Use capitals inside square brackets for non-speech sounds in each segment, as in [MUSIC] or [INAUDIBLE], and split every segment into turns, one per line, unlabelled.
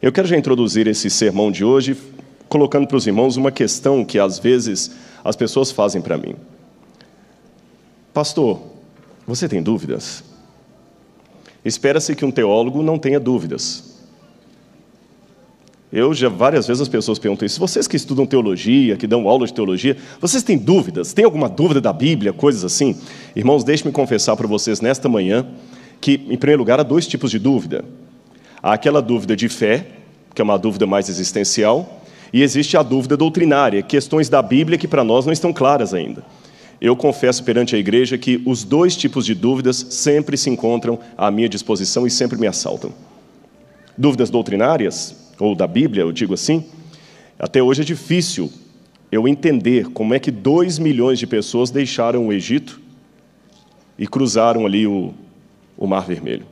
Eu quero já introduzir esse sermão de hoje colocando para os irmãos uma questão que às vezes as pessoas fazem para mim. Pastor, você tem dúvidas? Espera-se que um teólogo não tenha dúvidas. Eu já várias vezes as pessoas perguntam isso. Vocês que estudam teologia, que dão aula de teologia, vocês têm dúvidas? Tem alguma dúvida da Bíblia, coisas assim? Irmãos, deixe-me confessar para vocês nesta manhã que, em primeiro lugar, há dois tipos de dúvida. Há aquela dúvida de fé, que é uma dúvida mais existencial, e existe a dúvida doutrinária, questões da Bíblia que para nós não estão claras ainda. Eu confesso perante a igreja que os dois tipos de dúvidas sempre se encontram à minha disposição e sempre me assaltam. Dúvidas doutrinárias, ou da Bíblia, eu digo assim, até hoje é difícil eu entender como é que dois milhões de pessoas deixaram o Egito e cruzaram ali o, o Mar Vermelho.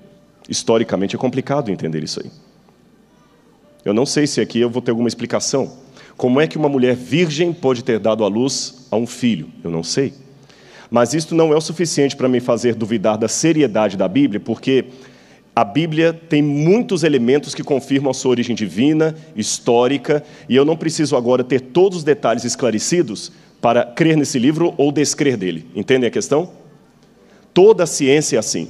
Historicamente é complicado entender isso aí. Eu não sei se aqui eu vou ter alguma explicação. Como é que uma mulher virgem pode ter dado à luz a um filho? Eu não sei. Mas isto não é o suficiente para me fazer duvidar da seriedade da Bíblia, porque a Bíblia tem muitos elementos que confirmam a sua origem divina, histórica, e eu não preciso agora ter todos os detalhes esclarecidos para crer nesse livro ou descrer dele. Entendem a questão? Toda a ciência é assim.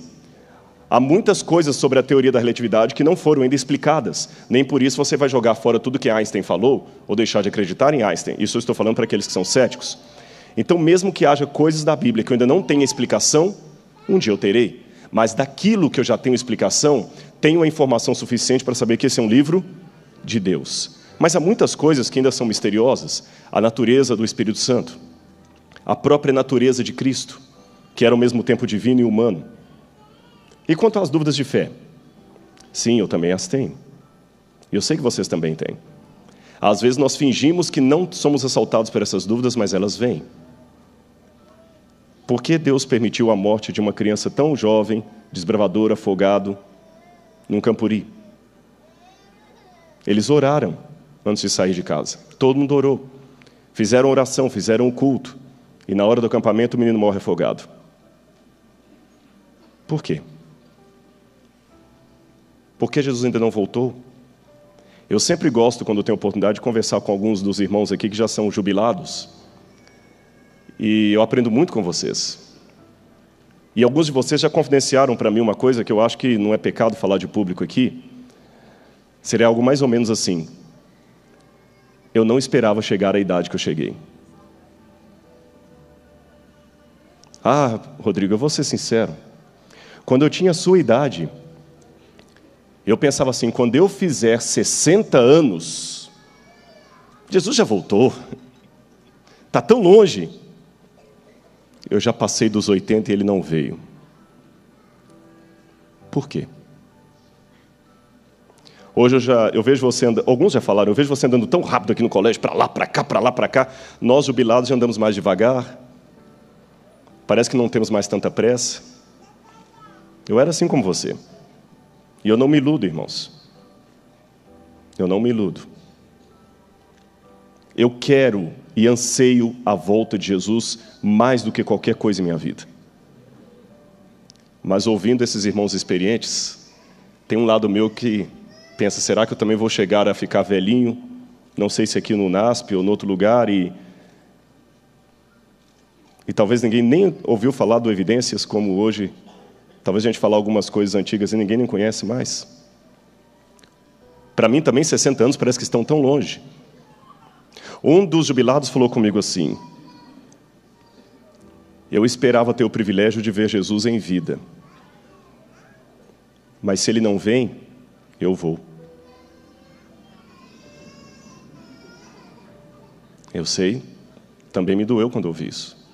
Há muitas coisas sobre a teoria da relatividade que não foram ainda explicadas. Nem por isso você vai jogar fora tudo que Einstein falou ou deixar de acreditar em Einstein. Isso eu estou falando para aqueles que são céticos. Então, mesmo que haja coisas da Bíblia que eu ainda não tenha explicação, um dia eu terei. Mas daquilo que eu já tenho explicação, tenho a informação suficiente para saber que esse é um livro de Deus. Mas há muitas coisas que ainda são misteriosas. A natureza do Espírito Santo, a própria natureza de Cristo, que era ao mesmo tempo divino e humano e quanto às dúvidas de fé? Sim, eu também as tenho. Eu sei que vocês também têm. Às vezes nós fingimos que não somos assaltados por essas dúvidas, mas elas vêm. Por que Deus permitiu a morte de uma criança tão jovem, desbravadora, afogado, num campuri? Eles oraram antes de sair de casa. Todo mundo orou. Fizeram oração, fizeram um culto. E na hora do acampamento o menino morre afogado. Por quê? Por que Jesus ainda não voltou? Eu sempre gosto, quando tenho oportunidade, de conversar com alguns dos irmãos aqui que já são jubilados. E eu aprendo muito com vocês. E alguns de vocês já confidenciaram para mim uma coisa que eu acho que não é pecado falar de público aqui. Seria algo mais ou menos assim: Eu não esperava chegar à idade que eu cheguei. Ah, Rodrigo, eu vou ser sincero. Quando eu tinha a sua idade, eu pensava assim: quando eu fizer 60 anos, Jesus já voltou, está tão longe. Eu já passei dos 80 e ele não veio. Por quê? Hoje eu já eu vejo você andando, alguns já falaram, eu vejo você andando tão rápido aqui no colégio, para lá, para cá, para lá, para cá. Nós jubilados já andamos mais devagar. Parece que não temos mais tanta pressa. Eu era assim como você. E eu não me iludo, irmãos. Eu não me iludo. Eu quero e anseio a volta de Jesus mais do que qualquer coisa em minha vida. Mas ouvindo esses irmãos experientes, tem um lado meu que pensa: será que eu também vou chegar a ficar velhinho? Não sei se aqui no NASP ou em outro lugar e e talvez ninguém nem ouviu falar do evidências como hoje Talvez a gente falar algumas coisas antigas e ninguém nem conhece mais. Para mim também 60 anos parece que estão tão longe. Um dos jubilados falou comigo assim: Eu esperava ter o privilégio de ver Jesus em vida. Mas se ele não vem, eu vou. Eu sei, também me doeu quando ouvi isso.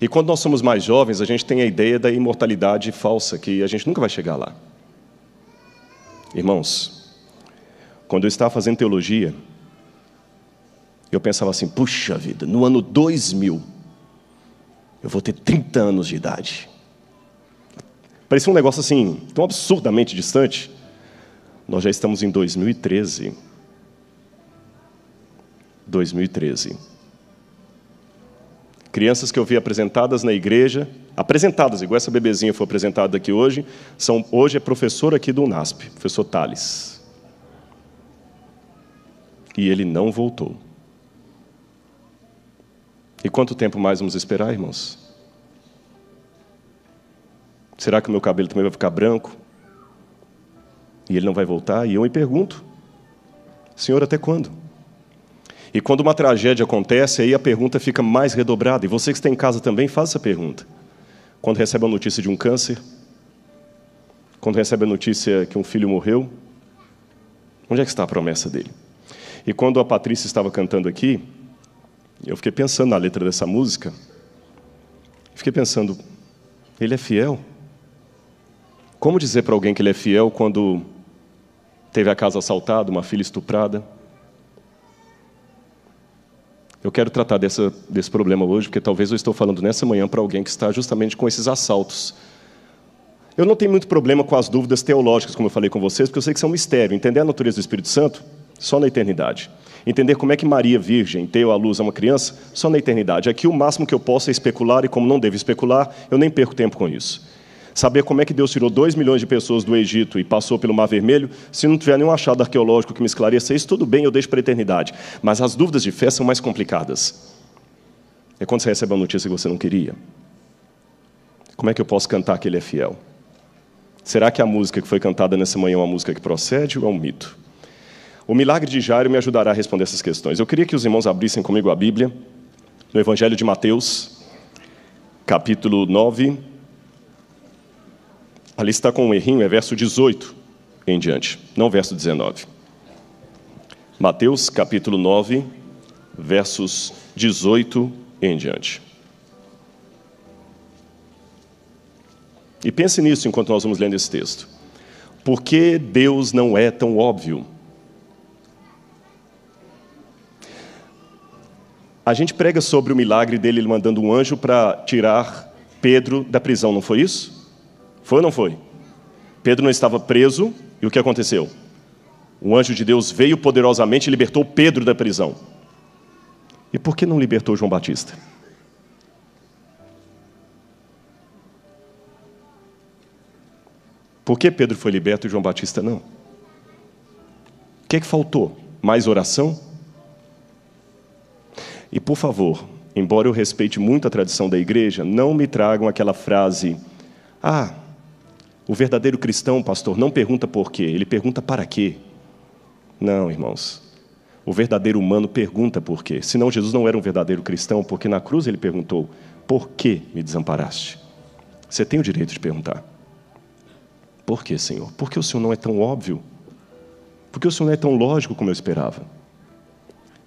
E quando nós somos mais jovens, a gente tem a ideia da imortalidade falsa, que a gente nunca vai chegar lá. Irmãos, quando eu estava fazendo teologia, eu pensava assim: puxa vida, no ano 2000, eu vou ter 30 anos de idade. Parecia um negócio assim, tão absurdamente distante. Nós já estamos em 2013. 2013. Crianças que eu vi apresentadas na igreja, apresentadas, igual essa bebezinha foi apresentada aqui hoje, são, hoje é professor aqui do UNASP, professor Tales. E ele não voltou. E quanto tempo mais vamos esperar, irmãos? Será que o meu cabelo também vai ficar branco? E ele não vai voltar? E eu me pergunto: Senhor, até quando? E quando uma tragédia acontece, aí a pergunta fica mais redobrada. E você que está em casa também, faz essa pergunta. Quando recebe a notícia de um câncer, quando recebe a notícia que um filho morreu, onde é que está a promessa dele? E quando a Patrícia estava cantando aqui, eu fiquei pensando na letra dessa música, fiquei pensando, ele é fiel? Como dizer para alguém que ele é fiel quando teve a casa assaltada, uma filha estuprada? Eu quero tratar dessa, desse problema hoje, porque talvez eu estou falando nessa manhã para alguém que está justamente com esses assaltos. Eu não tenho muito problema com as dúvidas teológicas, como eu falei com vocês, porque eu sei que são um mistério. Entender a natureza do Espírito Santo só na eternidade. Entender como é que Maria Virgem deu à luz a uma criança só na eternidade. Aqui o máximo que eu posso é especular, e como não devo especular, eu nem perco tempo com isso. Saber como é que Deus tirou 2 milhões de pessoas do Egito e passou pelo Mar Vermelho, se não tiver nenhum achado arqueológico que me esclareça isso, tudo bem, eu deixo para a eternidade. Mas as dúvidas de fé são mais complicadas. É quando você recebe uma notícia que você não queria. Como é que eu posso cantar que ele é fiel? Será que a música que foi cantada nessa manhã é uma música que procede ou é um mito? O milagre de Jairo me ajudará a responder essas questões. Eu queria que os irmãos abrissem comigo a Bíblia, no Evangelho de Mateus, capítulo 9, Ali está com um errinho, é verso 18 em diante, não verso 19. Mateus capítulo 9, versos 18 em diante. E pense nisso enquanto nós vamos lendo esse texto. Por que Deus não é tão óbvio? A gente prega sobre o milagre dele mandando um anjo para tirar Pedro da prisão, não foi isso? Foi ou não foi? Pedro não estava preso e o que aconteceu? O anjo de Deus veio poderosamente e libertou Pedro da prisão. E por que não libertou João Batista? Por que Pedro foi liberto e João Batista não? O que é que faltou? Mais oração? E por favor, embora eu respeite muito a tradição da igreja, não me tragam aquela frase: ah, o verdadeiro cristão, pastor, não pergunta por quê, ele pergunta para quê. Não, irmãos. O verdadeiro humano pergunta por quê. Senão Jesus não era um verdadeiro cristão, porque na cruz ele perguntou: Por que me desamparaste? Você tem o direito de perguntar. Por que, Senhor? Por que o Senhor não é tão óbvio? Por que o Senhor não é tão lógico como eu esperava?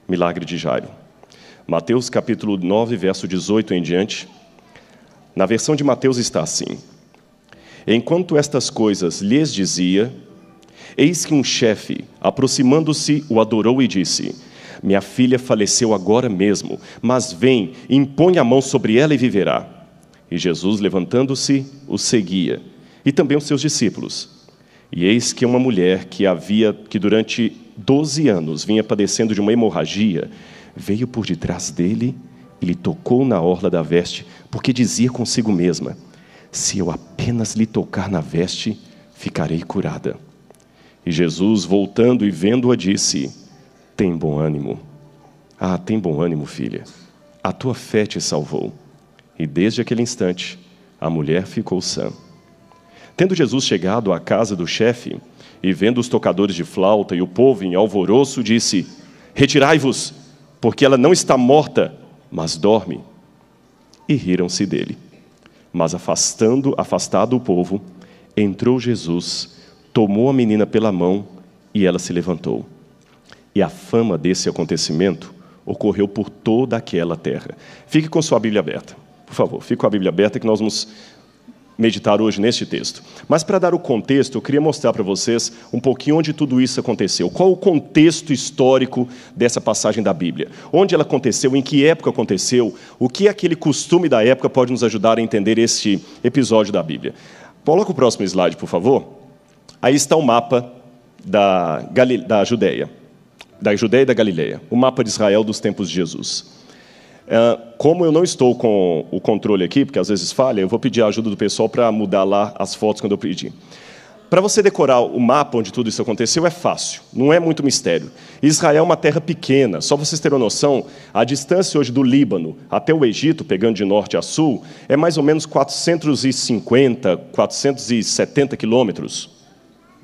Milagre de Jairo. Mateus capítulo 9, verso 18 em diante. Na versão de Mateus está assim: Enquanto estas coisas lhes dizia, eis que um chefe, aproximando-se, o adorou e disse: Minha filha faleceu agora mesmo, mas vem, impõe a mão sobre ela e viverá. E Jesus, levantando-se, o seguia, e também os seus discípulos. E eis que uma mulher que havia, que durante doze anos vinha padecendo de uma hemorragia, veio por detrás dele e lhe tocou na orla da veste, porque dizia consigo mesma: se eu apenas lhe tocar na veste, ficarei curada. E Jesus, voltando e vendo-a, disse: Tem bom ânimo. Ah, tem bom ânimo, filha. A tua fé te salvou. E desde aquele instante, a mulher ficou sã. Tendo Jesus chegado à casa do chefe, e vendo os tocadores de flauta e o povo em alvoroço, disse: Retirai-vos, porque ela não está morta, mas dorme. E riram-se dele. Mas afastando, afastado o povo, entrou Jesus, tomou a menina pela mão e ela se levantou. E a fama desse acontecimento ocorreu por toda aquela terra. Fique com sua Bíblia aberta, por favor. Fique com a Bíblia aberta que nós vamos meditar hoje neste texto. Mas para dar o contexto, eu queria mostrar para vocês um pouquinho onde tudo isso aconteceu. Qual o contexto histórico dessa passagem da Bíblia? Onde ela aconteceu, em que época aconteceu, o que aquele costume da época pode nos ajudar a entender este episódio da Bíblia. Coloca o próximo slide, por favor. Aí está o mapa da, Galil da Judéia, da Judéia e da Galileia, o mapa de Israel dos tempos de Jesus. É, como eu não estou com o controle aqui, porque às vezes falha, eu vou pedir a ajuda do pessoal para mudar lá as fotos quando eu pedir. Para você decorar o mapa onde tudo isso aconteceu é fácil, não é muito mistério. Israel é uma terra pequena, só vocês terem uma noção, a distância hoje do Líbano até o Egito, pegando de norte a sul, é mais ou menos 450, 470 quilômetros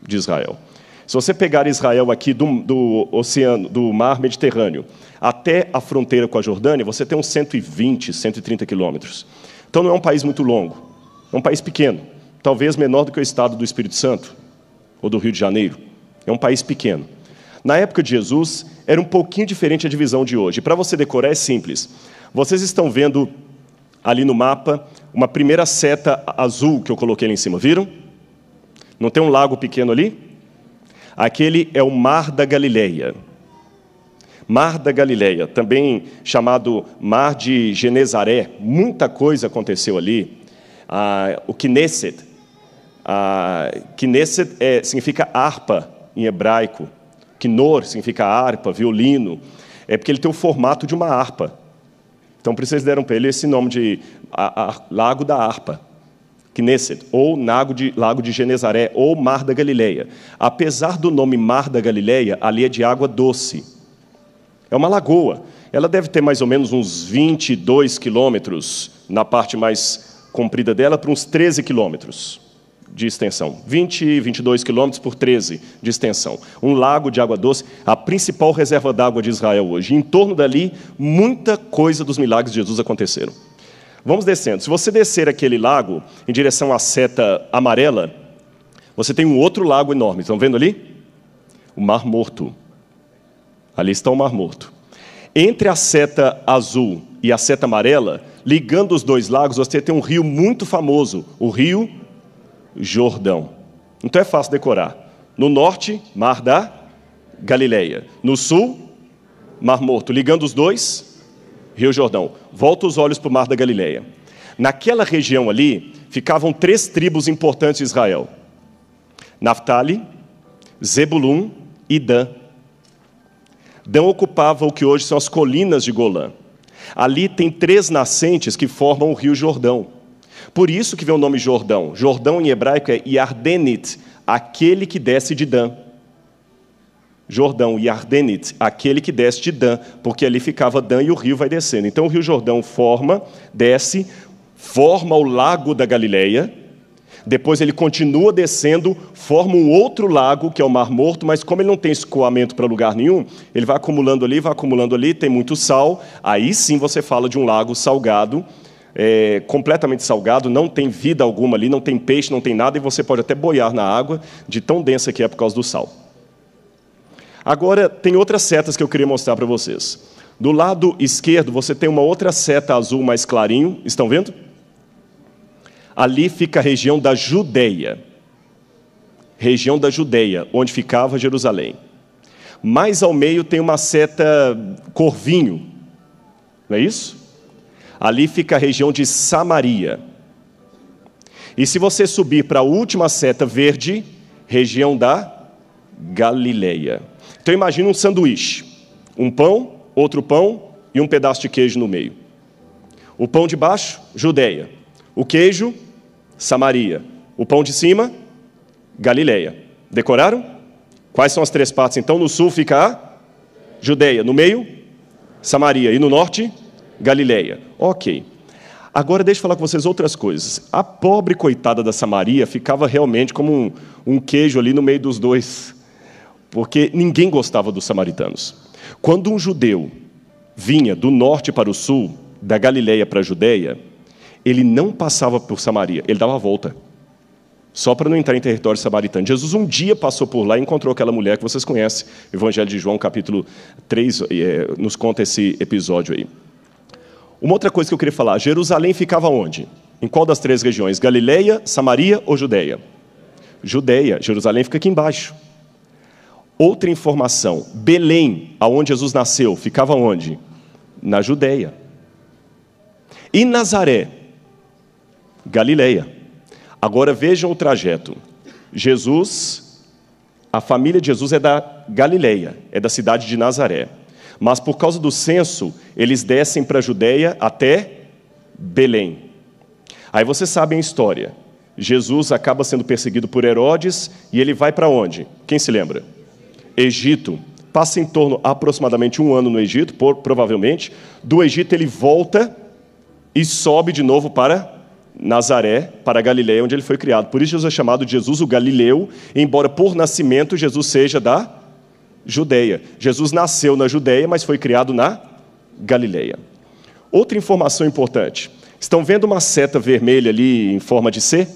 de Israel. Se você pegar Israel aqui do, do oceano, do mar Mediterrâneo até a fronteira com a Jordânia, você tem uns 120, 130 quilômetros. Então não é um país muito longo, é um país pequeno, talvez menor do que o estado do Espírito Santo ou do Rio de Janeiro. É um país pequeno. Na época de Jesus, era um pouquinho diferente a divisão de hoje. Para você decorar é simples. Vocês estão vendo ali no mapa uma primeira seta azul que eu coloquei ali em cima, viram? Não tem um lago pequeno ali? Aquele é o Mar da Galileia. Mar da Galileia, também chamado Mar de Genezaré, muita coisa aconteceu ali. Ah, o Knesset, ah, Knesset é, significa harpa em hebraico, Knor significa harpa, violino, é porque ele tem o formato de uma harpa. Então, por isso eles deram para ele esse nome de a, a, Lago da Harpa, Knesset, ou Lago de, Lago de Genezaré, ou Mar da Galileia. Apesar do nome Mar da Galileia, ali é de água doce. É uma lagoa. Ela deve ter mais ou menos uns 22 quilômetros na parte mais comprida dela, para uns 13 quilômetros de extensão. 20, 22 quilômetros por 13 de extensão. Um lago de água doce, a principal reserva d'água de Israel hoje. em torno dali, muita coisa dos milagres de Jesus aconteceram. Vamos descendo. Se você descer aquele lago em direção à seta amarela, você tem um outro lago enorme. Estão vendo ali? O Mar Morto. Ali está o Mar Morto. Entre a seta azul e a seta amarela, ligando os dois lagos, você tem um rio muito famoso, o Rio Jordão. Então é fácil decorar. No norte, Mar da Galileia. No sul, Mar Morto. Ligando os dois, Rio Jordão. Volta os olhos para o Mar da Galileia. Naquela região ali, ficavam três tribos importantes de Israel: Naphtali, Zebulun e Dan. Dan ocupava o que hoje são as colinas de Golã. Ali tem três nascentes que formam o rio Jordão. Por isso que vem o nome Jordão. Jordão em hebraico é Yardenit, aquele que desce de Dan. Jordão, Yardenit, aquele que desce de Dan, porque ali ficava Dan e o rio vai descendo. Então o rio Jordão forma, desce, forma o lago da Galileia, depois ele continua descendo, forma um outro lago, que é o Mar Morto, mas como ele não tem escoamento para lugar nenhum, ele vai acumulando ali, vai acumulando ali, tem muito sal. Aí sim você fala de um lago salgado, é, completamente salgado, não tem vida alguma ali, não tem peixe, não tem nada, e você pode até boiar na água, de tão densa que é por causa do sal. Agora, tem outras setas que eu queria mostrar para vocês. Do lado esquerdo, você tem uma outra seta azul mais clarinho, estão vendo? ali fica a região da Judeia. Região da Judeia, onde ficava Jerusalém. Mais ao meio tem uma seta corvinho, não é isso? Ali fica a região de Samaria. E se você subir para a última seta verde, região da Galileia. Então imagina um sanduíche: um pão, outro pão e um pedaço de queijo no meio. O pão de baixo, Judeia. O queijo, Samaria. O pão de cima, Galileia. Decoraram? Quais são as três partes? Então, no sul fica a Judeia, no meio, Samaria, e no norte, Galileia. Ok. Agora, deixa eu falar com vocês outras coisas. A pobre coitada da Samaria ficava realmente como um, um queijo ali no meio dos dois, porque ninguém gostava dos samaritanos. Quando um judeu vinha do norte para o sul, da Galileia para a Judeia, ele não passava por Samaria, ele dava a volta. Só para não entrar em território samaritano. Jesus um dia passou por lá e encontrou aquela mulher que vocês conhecem. O Evangelho de João, capítulo 3, é, nos conta esse episódio aí. Uma outra coisa que eu queria falar: Jerusalém ficava onde? Em qual das três regiões? Galileia, Samaria ou Judeia? Judeia. Jerusalém fica aqui embaixo. Outra informação: Belém, aonde Jesus nasceu, ficava onde? Na Judeia. E Nazaré? Galileia. Agora vejam o trajeto. Jesus, a família de Jesus é da Galileia, é da cidade de Nazaré. Mas por causa do censo, eles descem para a Judéia até Belém. Aí vocês sabem a história. Jesus acaba sendo perseguido por Herodes e ele vai para onde? Quem se lembra? Egito. Passa em torno aproximadamente um ano no Egito, por, provavelmente. Do Egito ele volta e sobe de novo para Nazaré para Galiléia, onde ele foi criado. Por isso Jesus é chamado de Jesus o Galileu, embora por nascimento Jesus seja da Judeia. Jesus nasceu na Judeia, mas foi criado na Galileia. Outra informação importante. Estão vendo uma seta vermelha ali em forma de C?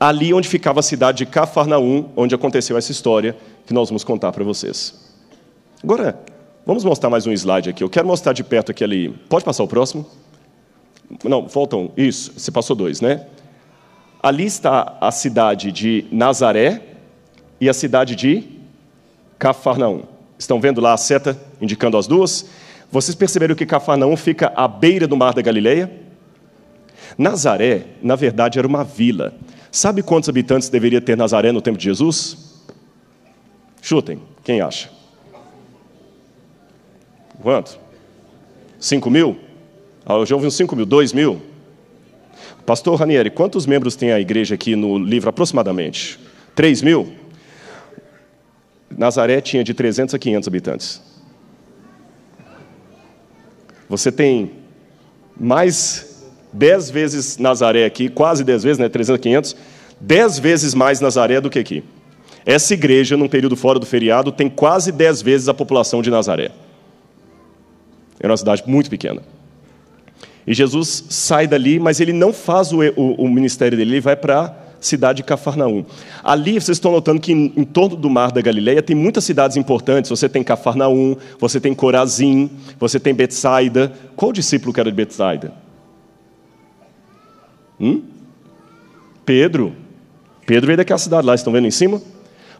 Ali onde ficava a cidade de Cafarnaum, onde aconteceu essa história que nós vamos contar para vocês. Agora, vamos mostrar mais um slide aqui. Eu quero mostrar de perto aquele. Pode passar o próximo? Não, faltam. Isso, você passou dois, né? Ali está a cidade de Nazaré e a cidade de Cafarnaum. Estão vendo lá a seta indicando as duas? Vocês perceberam que Cafarnaum fica à beira do mar da Galileia? Nazaré, na verdade, era uma vila. Sabe quantos habitantes deveria ter Nazaré no tempo de Jesus? Chutem, quem acha? Quanto? 5 mil? Ah, eu já ouvi uns 5 mil, 2 mil. Pastor Ranieri, quantos membros tem a igreja aqui no livro aproximadamente? 3 mil? Nazaré tinha de 300 a 500 habitantes. Você tem mais 10 vezes Nazaré aqui, quase 10 vezes, né? 300 a 500. 10 vezes mais Nazaré do que aqui. Essa igreja, num período fora do feriado, tem quase 10 vezes a população de Nazaré. Era é uma cidade muito pequena. E Jesus sai dali, mas ele não faz o, o, o ministério dele, ele vai para a cidade de Cafarnaum. Ali, vocês estão notando que em, em, torno do mar da Galileia tem muitas cidades importantes. Você tem Cafarnaum, você tem Corazim, você tem Betsaida. Qual discípulo que era de Betsaida? Hum? Pedro. Pedro veio daquela cidade lá, estão vendo em cima?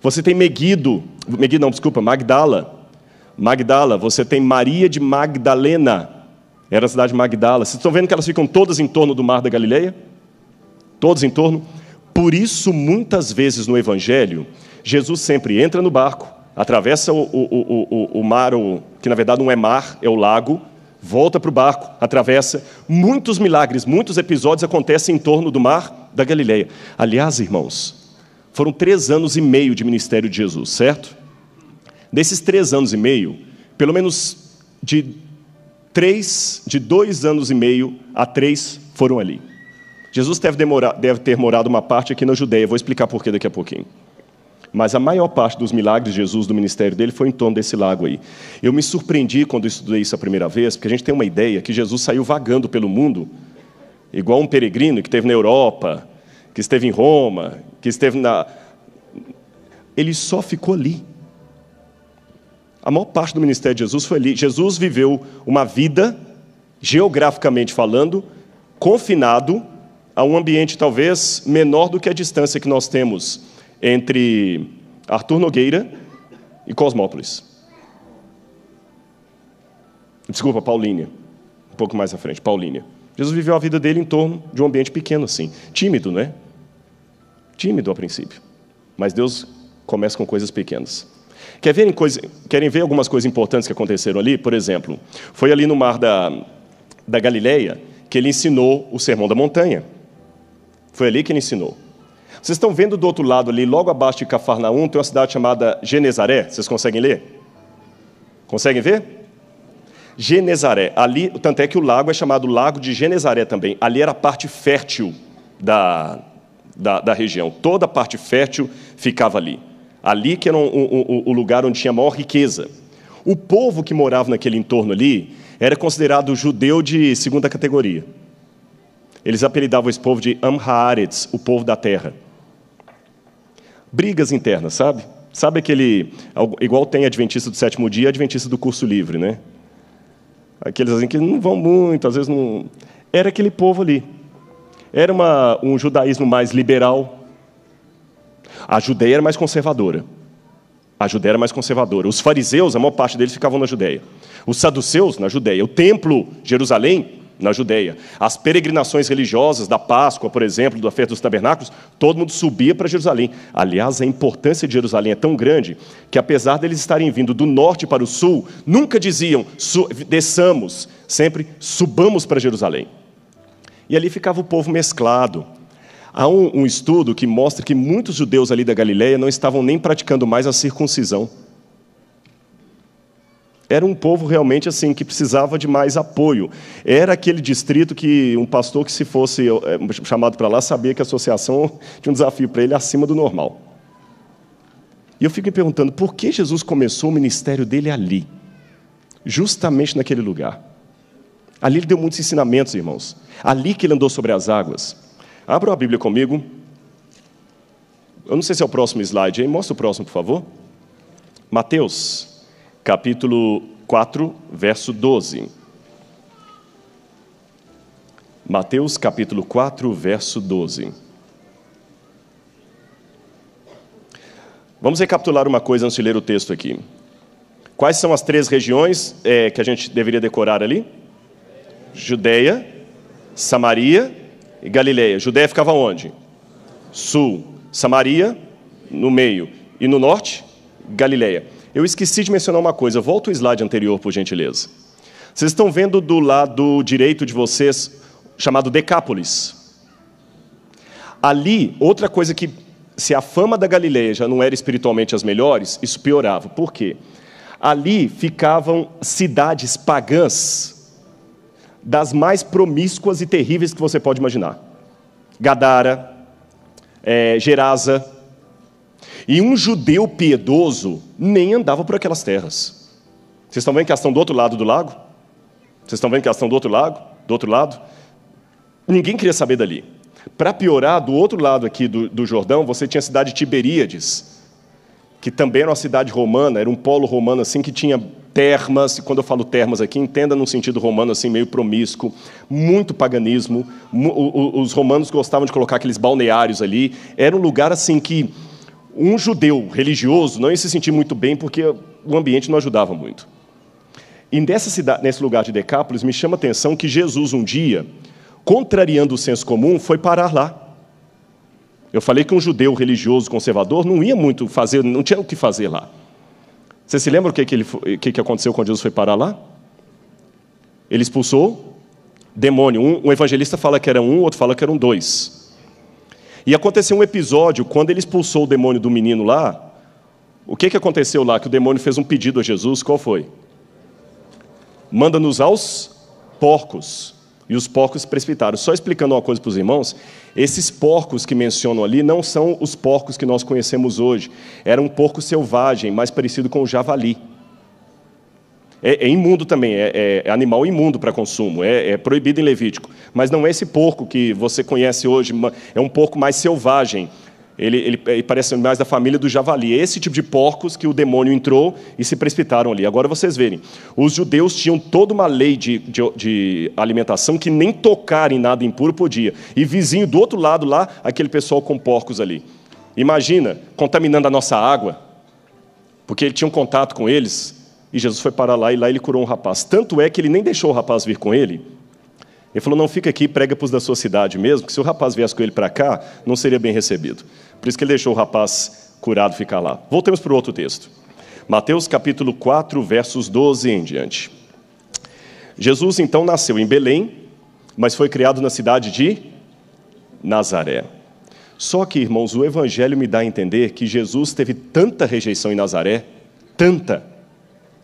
Você tem Megido, Megido não, desculpa, Magdala. Magdala, você tem Maria de Magdalena. Era a cidade de Magdala. Vocês estão vendo que elas ficam todas em torno do mar da Galileia? Todas em torno? Por isso, muitas vezes no Evangelho, Jesus sempre entra no barco, atravessa o, o, o, o mar, que na verdade não é mar, é o lago, volta para o barco, atravessa. Muitos milagres, muitos episódios acontecem em torno do mar da Galileia. Aliás, irmãos, foram três anos e meio de ministério de Jesus, certo? Desses três anos e meio, pelo menos de Três de dois anos e meio a três foram ali. Jesus deve, demorar, deve ter morado uma parte aqui na Judeia, vou explicar por daqui a pouquinho. Mas a maior parte dos milagres de Jesus, do ministério dele, foi em torno desse lago aí. Eu me surpreendi quando estudei isso a primeira vez, porque a gente tem uma ideia que Jesus saiu vagando pelo mundo, igual um peregrino que esteve na Europa, que esteve em Roma, que esteve na. Ele só ficou ali. A maior parte do ministério de Jesus foi ali. Jesus viveu uma vida, geograficamente falando, confinado a um ambiente talvez menor do que a distância que nós temos entre Arthur Nogueira e Cosmópolis. Desculpa, Paulínia. Um pouco mais à frente, Paulínia. Jesus viveu a vida dele em torno de um ambiente pequeno, assim. Tímido, né? Tímido a princípio. Mas Deus começa com coisas pequenas. Querem ver, coisa, querem ver algumas coisas importantes que aconteceram ali? Por exemplo, foi ali no mar da, da Galileia que ele ensinou o Sermão da Montanha. Foi ali que ele ensinou. Vocês estão vendo do outro lado ali, logo abaixo de Cafarnaum, tem uma cidade chamada Genezaré. Vocês conseguem ler? Conseguem ver? Genezaré. Ali, tanto é que o lago é chamado Lago de Genezaré também. Ali era a parte fértil da, da, da região. Toda a parte fértil ficava ali ali que era o, o, o lugar onde tinha maior riqueza. O povo que morava naquele entorno ali era considerado judeu de segunda categoria. Eles apelidavam esse povo de Amhaaretz, o povo da terra. Brigas internas, sabe? Sabe aquele. Igual tem Adventista do sétimo dia e Adventista do curso livre, né? Aqueles assim que não vão muito, às vezes não. Era aquele povo ali. Era uma, um judaísmo mais liberal, a Judeia era mais conservadora. A Judeia era mais conservadora. Os fariseus, a maior parte deles ficavam na Judeia. Os saduceus, na Judeia. O templo, Jerusalém, na Judeia. As peregrinações religiosas da Páscoa, por exemplo, da Festa dos Tabernáculos, todo mundo subia para Jerusalém. Aliás, a importância de Jerusalém é tão grande que, apesar deles estarem vindo do norte para o sul, nunca diziam desçamos, sempre subamos para Jerusalém. E ali ficava o povo mesclado. Há um, um estudo que mostra que muitos judeus ali da Galileia não estavam nem praticando mais a circuncisão. Era um povo realmente assim que precisava de mais apoio. Era aquele distrito que um pastor que se fosse eh, chamado para lá sabia que a associação [LAUGHS] tinha um desafio para ele acima do normal. E eu fico me perguntando por que Jesus começou o ministério dele ali, justamente naquele lugar. Ali ele deu muitos ensinamentos, irmãos. Ali que ele andou sobre as águas. Abra a Bíblia comigo. Eu não sei se é o próximo slide, hein? Mostra o próximo, por favor. Mateus, capítulo 4, verso 12. Mateus, capítulo 4, verso 12. Vamos recapitular uma coisa antes de ler o texto aqui. Quais são as três regiões é, que a gente deveria decorar ali? Judeia, Samaria e Galileia. Judéia ficava onde? Sul. Samaria, no meio. E no norte, Galileia. Eu esqueci de mencionar uma coisa. Volta o slide anterior, por gentileza. Vocês estão vendo do lado direito de vocês, chamado Decápolis. Ali, outra coisa que, se a fama da Galileia já não era espiritualmente as melhores, isso piorava. Por quê? Ali ficavam cidades pagãs das mais promíscuas e terríveis que você pode imaginar. Gadara, é, Gerasa. E um judeu piedoso nem andava por aquelas terras. Vocês estão vendo que elas estão do outro lado do lago? Vocês estão vendo que elas estão do outro lago? Do outro lado? Ninguém queria saber dali. Para piorar, do outro lado aqui do, do Jordão, você tinha a cidade de Tiberíades, que também era uma cidade romana, era um polo romano assim que tinha termas, e quando eu falo termas aqui, entenda no sentido romano assim meio promíscuo, muito paganismo. Os romanos gostavam de colocar aqueles balneários ali. Era um lugar assim que um judeu religioso não ia se sentir muito bem porque o ambiente não ajudava muito. E nessa cidade, nesse lugar de Decápolis, me chama a atenção que Jesus um dia, contrariando o senso comum, foi parar lá. Eu falei que um judeu religioso conservador não ia muito fazer, não tinha o que fazer lá. Você se lembra o que, que, ele, o que, que aconteceu quando Jesus foi parar lá? Ele expulsou demônio. Um, um evangelista fala que era um, outro fala que eram dois. E aconteceu um episódio, quando ele expulsou o demônio do menino lá, o que, que aconteceu lá? Que o demônio fez um pedido a Jesus, qual foi? Manda-nos aos porcos e os porcos precipitaram. Só explicando uma coisa para os irmãos, esses porcos que mencionam ali não são os porcos que nós conhecemos hoje. Era um porco selvagem, mais parecido com o javali. É, é imundo também, é, é, é animal imundo para consumo, é, é, proibido em Levítico. Mas não é esse porco que você conhece hoje, é um porco mais selvagem, ele, ele, ele, eh, parece mais da família do javali. É esse tipo de porcos que o demônio entrou e se precipitaram ali. Agora vocês verem, os judeus tinham toda uma lei de, de, de alimentação que nem tocar em nada impuro podia. E vizinho do outro lado lá, aquele pessoal com porcos ali. Imagina, contaminando a nossa água, porque ele tinha um contato com eles, e Jesus foi para lá e lá ele curou um rapaz. Tanto é que ele nem deixou o rapaz vir com ele, ele falou: não fica aqui, prega para os da sua cidade mesmo, que se o rapaz viesse com ele para cá, não seria bem recebido. Por isso que ele deixou o rapaz curado ficar lá. Voltemos para o outro texto. Mateus capítulo 4, versos 12 em diante. Jesus então nasceu em Belém, mas foi criado na cidade de Nazaré. Só que, irmãos, o evangelho me dá a entender que Jesus teve tanta rejeição em Nazaré, tanta,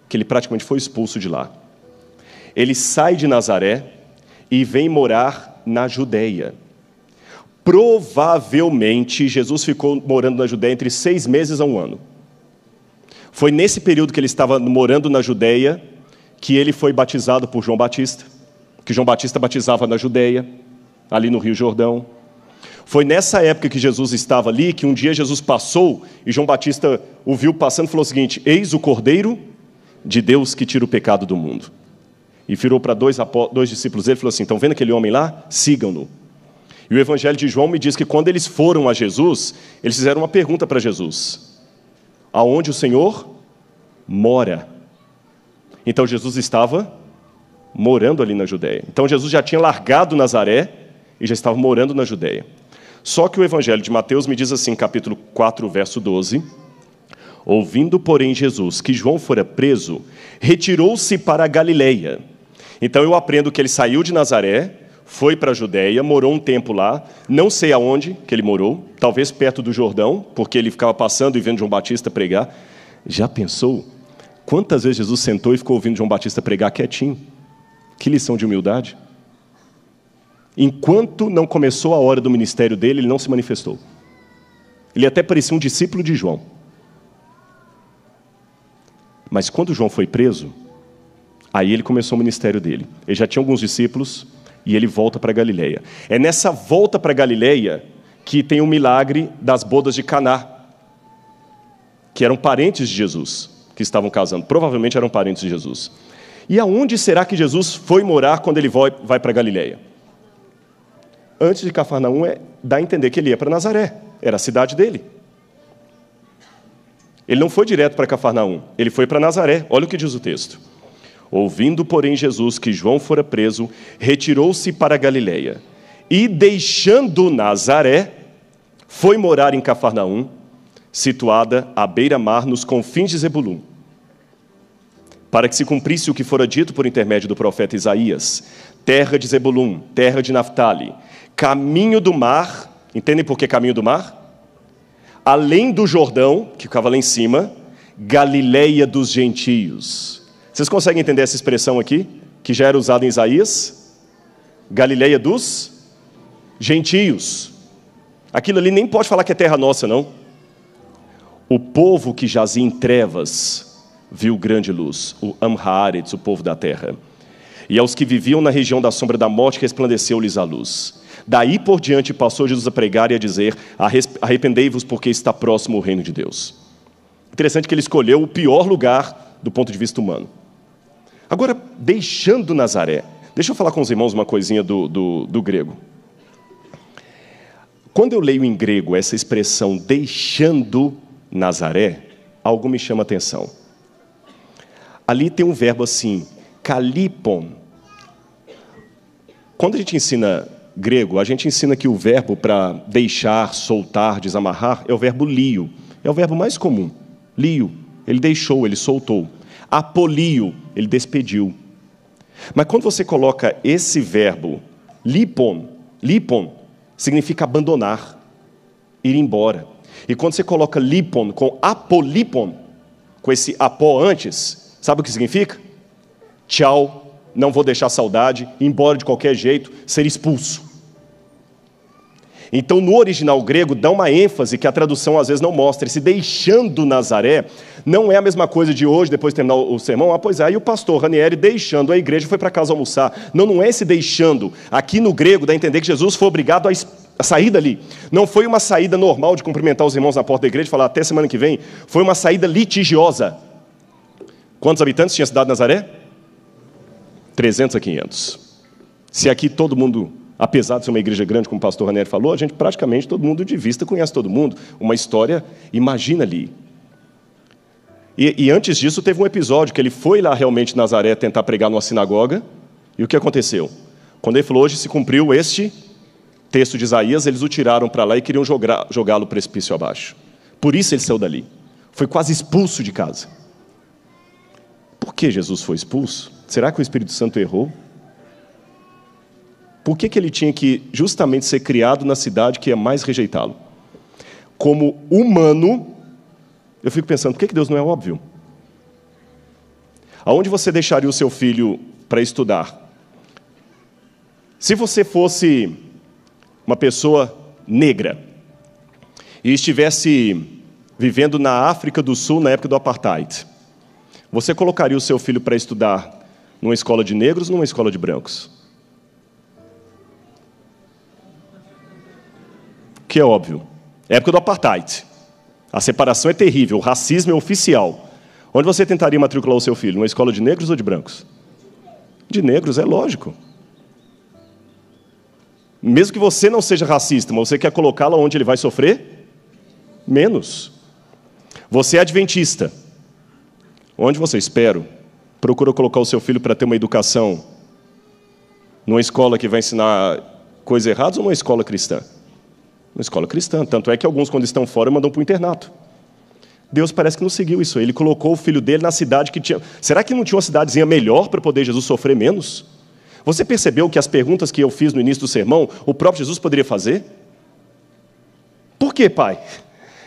que ele praticamente foi expulso de lá. Ele sai de Nazaré, e vem morar na Judéia. Provavelmente Jesus ficou morando na Judéia entre seis meses a um ano. Foi nesse período que ele estava morando na Judéia que ele foi batizado por João Batista, que João Batista batizava na Judéia, ali no Rio Jordão. Foi nessa época que Jesus estava ali que um dia Jesus passou e João Batista o viu passando e falou o seguinte: Eis o Cordeiro de Deus que tira o pecado do mundo e virou para dois, dois discípulos dele e falou assim: Estão vendo aquele homem lá? Sigam-no. E o Evangelho de João me diz que quando eles foram a Jesus, eles fizeram uma pergunta para Jesus: Aonde o Senhor mora? Então Jesus estava morando ali na Judéia. Então Jesus já tinha largado Nazaré e já estava morando na Judéia. Só que o Evangelho de Mateus me diz assim, capítulo 4, verso 12: Ouvindo, porém, Jesus que João fora preso, retirou-se para a Galileia então eu aprendo que ele saiu de Nazaré, foi para a Judéia, morou um tempo lá, não sei aonde que ele morou, talvez perto do Jordão, porque ele ficava passando e vendo João Batista pregar. Já pensou quantas vezes Jesus sentou e ficou ouvindo João Batista pregar quietinho? Que lição de humildade! Enquanto não começou a hora do ministério dele, ele não se manifestou. Ele até parecia um discípulo de João. Mas quando João foi preso, Aí ele começou o ministério dele. Ele já tinha alguns discípulos e ele volta para Galileia. É nessa volta para Galileia que tem o milagre das bodas de Caná, que eram parentes de Jesus, que estavam casando. Provavelmente eram parentes de Jesus. E aonde será que Jesus foi morar quando ele vai para Galileia? Antes de Cafarnaum, é, dá a entender que ele ia para Nazaré, era a cidade dele. Ele não foi direto para Cafarnaum, ele foi para Nazaré. Olha o que diz o texto. Ouvindo, porém, Jesus que João fora preso, retirou-se para Galiléia. E, deixando Nazaré, foi morar em Cafarnaum, situada à beira-mar, nos confins de Zebulum, para que se cumprisse o que fora dito por intermédio do profeta Isaías: terra de Zebulum, terra de Naftali, caminho do mar. Entendem por que caminho do mar? Além do Jordão, que ficava lá em cima, Galiléia dos gentios. Vocês conseguem entender essa expressão aqui, que já era usada em Isaías? Galileia dos gentios. Aquilo ali nem pode falar que é terra nossa, não. O povo que jazia em trevas viu grande luz, o Amhaaretz, o povo da terra. E aos que viviam na região da sombra da morte resplandeceu-lhes a luz. Daí por diante passou Jesus a pregar e a dizer: Arrependei-vos, porque está próximo o reino de Deus. Interessante que ele escolheu o pior lugar do ponto de vista humano. Agora, deixando Nazaré, deixa eu falar com os irmãos uma coisinha do, do, do grego. Quando eu leio em grego essa expressão deixando Nazaré, algo me chama atenção. Ali tem um verbo assim, kalipon. Quando a gente ensina grego, a gente ensina que o verbo para deixar, soltar, desamarrar é o verbo lio. É o verbo mais comum. Lio. Ele deixou, ele soltou. Apolio, ele despediu. Mas quando você coloca esse verbo, lipon, lipon significa abandonar, ir embora. E quando você coloca lipon com apolipon, com esse apó antes, sabe o que significa? Tchau, não vou deixar saudade, ir embora de qualquer jeito, ser expulso. Então, no original grego, dá uma ênfase que a tradução às vezes não mostra. Esse deixando Nazaré não é a mesma coisa de hoje, depois de terminar o sermão. Ah, pois é, e o pastor Ranieri deixando a igreja foi para casa almoçar. Não, não é esse deixando. Aqui no grego dá a entender que Jesus foi obrigado a a saída ali não foi uma saída normal de cumprimentar os irmãos na porta da igreja e falar até semana que vem. Foi uma saída litigiosa. Quantos habitantes tinha a cidade de Nazaré? 300 a 500. Se aqui todo mundo apesar de ser uma igreja grande, como o pastor Ranieri falou, a gente praticamente todo mundo de vista conhece todo mundo. Uma história, imagina ali. E, e antes disso, teve um episódio que ele foi lá realmente em Nazaré tentar pregar numa sinagoga. E o que aconteceu? Quando ele falou, hoje se cumpriu este texto de Isaías, eles o tiraram para lá e queriam jogá-lo precipício abaixo. Por isso ele saiu dali. Foi quase expulso de casa. Por que Jesus foi expulso? Será que o Espírito Santo errou? Por que, que ele tinha que justamente ser criado na cidade que ia mais rejeitá-lo? Como humano, eu fico pensando, por que, que Deus não é óbvio? Aonde você deixaria o seu filho para estudar? Se você fosse uma pessoa negra e estivesse vivendo na África do Sul na época do apartheid, você colocaria o seu filho para estudar numa escola de negros ou numa escola de brancos? que é óbvio. É época do apartheid. A separação é terrível, o racismo é oficial. Onde você tentaria matricular o seu filho? Numa escola de negros ou de brancos? De negros, é lógico. Mesmo que você não seja racista, mas você quer colocá-lo onde ele vai sofrer? Menos. Você é adventista. Onde você, espero, procura colocar o seu filho para ter uma educação numa escola que vai ensinar coisas erradas ou numa escola cristã? Uma escola cristã. Tanto é que alguns, quando estão fora, mandam para o internato. Deus parece que não seguiu isso. Ele colocou o filho dele na cidade que tinha. Será que não tinha uma cidadezinha melhor para poder Jesus sofrer menos? Você percebeu que as perguntas que eu fiz no início do sermão, o próprio Jesus poderia fazer? Por que, pai?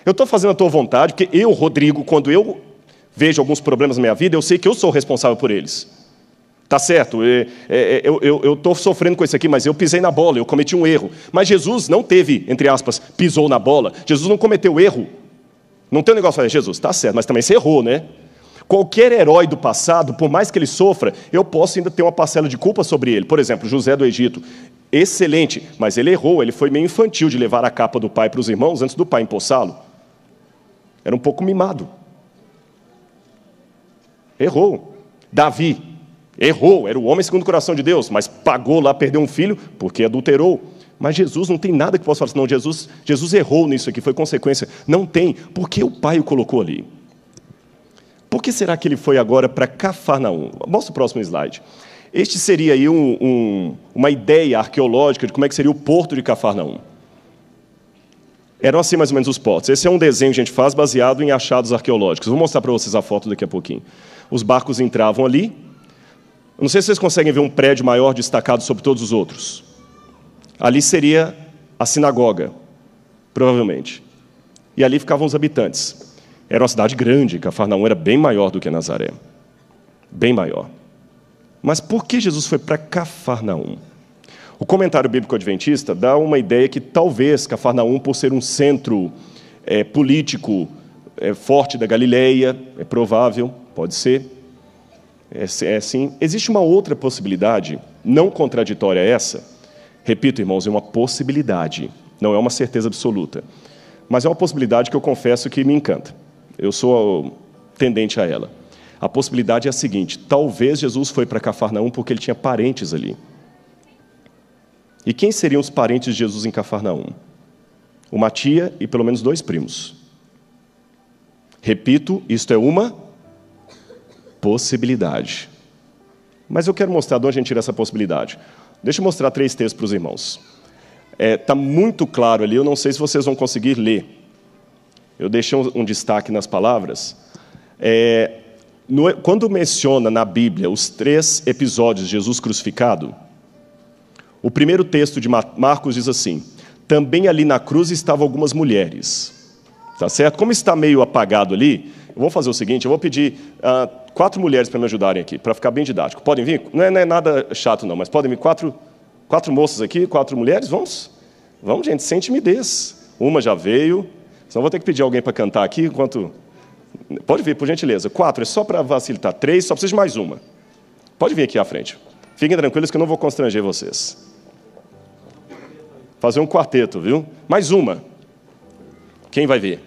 Eu estou fazendo a tua vontade, porque eu, Rodrigo, quando eu vejo alguns problemas na minha vida, eu sei que eu sou responsável por eles. Tá certo, é, é, é, eu estou sofrendo com isso aqui, mas eu pisei na bola, eu cometi um erro. Mas Jesus não teve, entre aspas, pisou na bola. Jesus não cometeu erro. Não tem um negócio de Jesus, tá certo, mas também você errou, né? Qualquer herói do passado, por mais que ele sofra, eu posso ainda ter uma parcela de culpa sobre ele. Por exemplo, José do Egito, excelente, mas ele errou, ele foi meio infantil de levar a capa do pai para os irmãos antes do pai empossá-lo. Era um pouco mimado. Errou. Davi, Errou, era o homem segundo o coração de Deus, mas pagou lá, perdeu um filho, porque adulterou. Mas Jesus não tem nada que possa falar assim, não, Jesus, Jesus errou nisso aqui, foi consequência. Não tem, porque o pai o colocou ali. Por que será que ele foi agora para Cafarnaum? Mostra o próximo slide. Este seria aí um, um, uma ideia arqueológica de como é que seria o porto de Cafarnaum. Eram assim mais ou menos os portos. Esse é um desenho que a gente faz baseado em achados arqueológicos. Vou mostrar para vocês a foto daqui a pouquinho. Os barcos entravam ali, eu não sei se vocês conseguem ver um prédio maior destacado sobre todos os outros. Ali seria a sinagoga, provavelmente. E ali ficavam os habitantes. Era uma cidade grande, Cafarnaum era bem maior do que Nazaré. Bem maior. Mas por que Jesus foi para Cafarnaum? O comentário bíblico adventista dá uma ideia que talvez Cafarnaum, por ser um centro é, político é, forte da Galileia, é provável, pode ser, é, é sim. Existe uma outra possibilidade, não contraditória a essa. Repito, irmãos, é uma possibilidade, não é uma certeza absoluta. Mas é uma possibilidade que eu confesso que me encanta. Eu sou uh, tendente a ela. A possibilidade é a seguinte: talvez Jesus foi para Cafarnaum porque ele tinha parentes ali. E quem seriam os parentes de Jesus em Cafarnaum? Uma tia e pelo menos dois primos. Repito, isto é uma possibilidade. Mas eu quero mostrar de onde a gente tira essa possibilidade. Deixa eu mostrar três textos para os irmãos. Está é, tá muito claro ali, eu não sei se vocês vão conseguir ler. Eu deixei um, um destaque nas palavras. É, no, quando menciona na Bíblia os três episódios de Jesus crucificado, o primeiro texto de Marcos diz assim: Também ali na cruz estavam algumas mulheres. Tá certo? Como está meio apagado ali, eu vou fazer o seguinte, eu vou pedir uh, quatro mulheres para me ajudarem aqui, para ficar bem didático. Podem vir? Não é, não é, nada chato, não, mas podem vir quatro, quatro moças aqui, quatro mulheres? Vamos? Vamos, gente, sem timidez. Uma já veio, senão vou ter que pedir alguém para cantar aqui enquanto... Pode vir, por gentileza. Quatro, é só para facilitar. Três, só preciso de mais uma. Pode vir aqui à frente. Fiquem tranquilos que eu não vou constranger vocês. Fazer um quarteto, viu? Mais uma. Quem vai vir?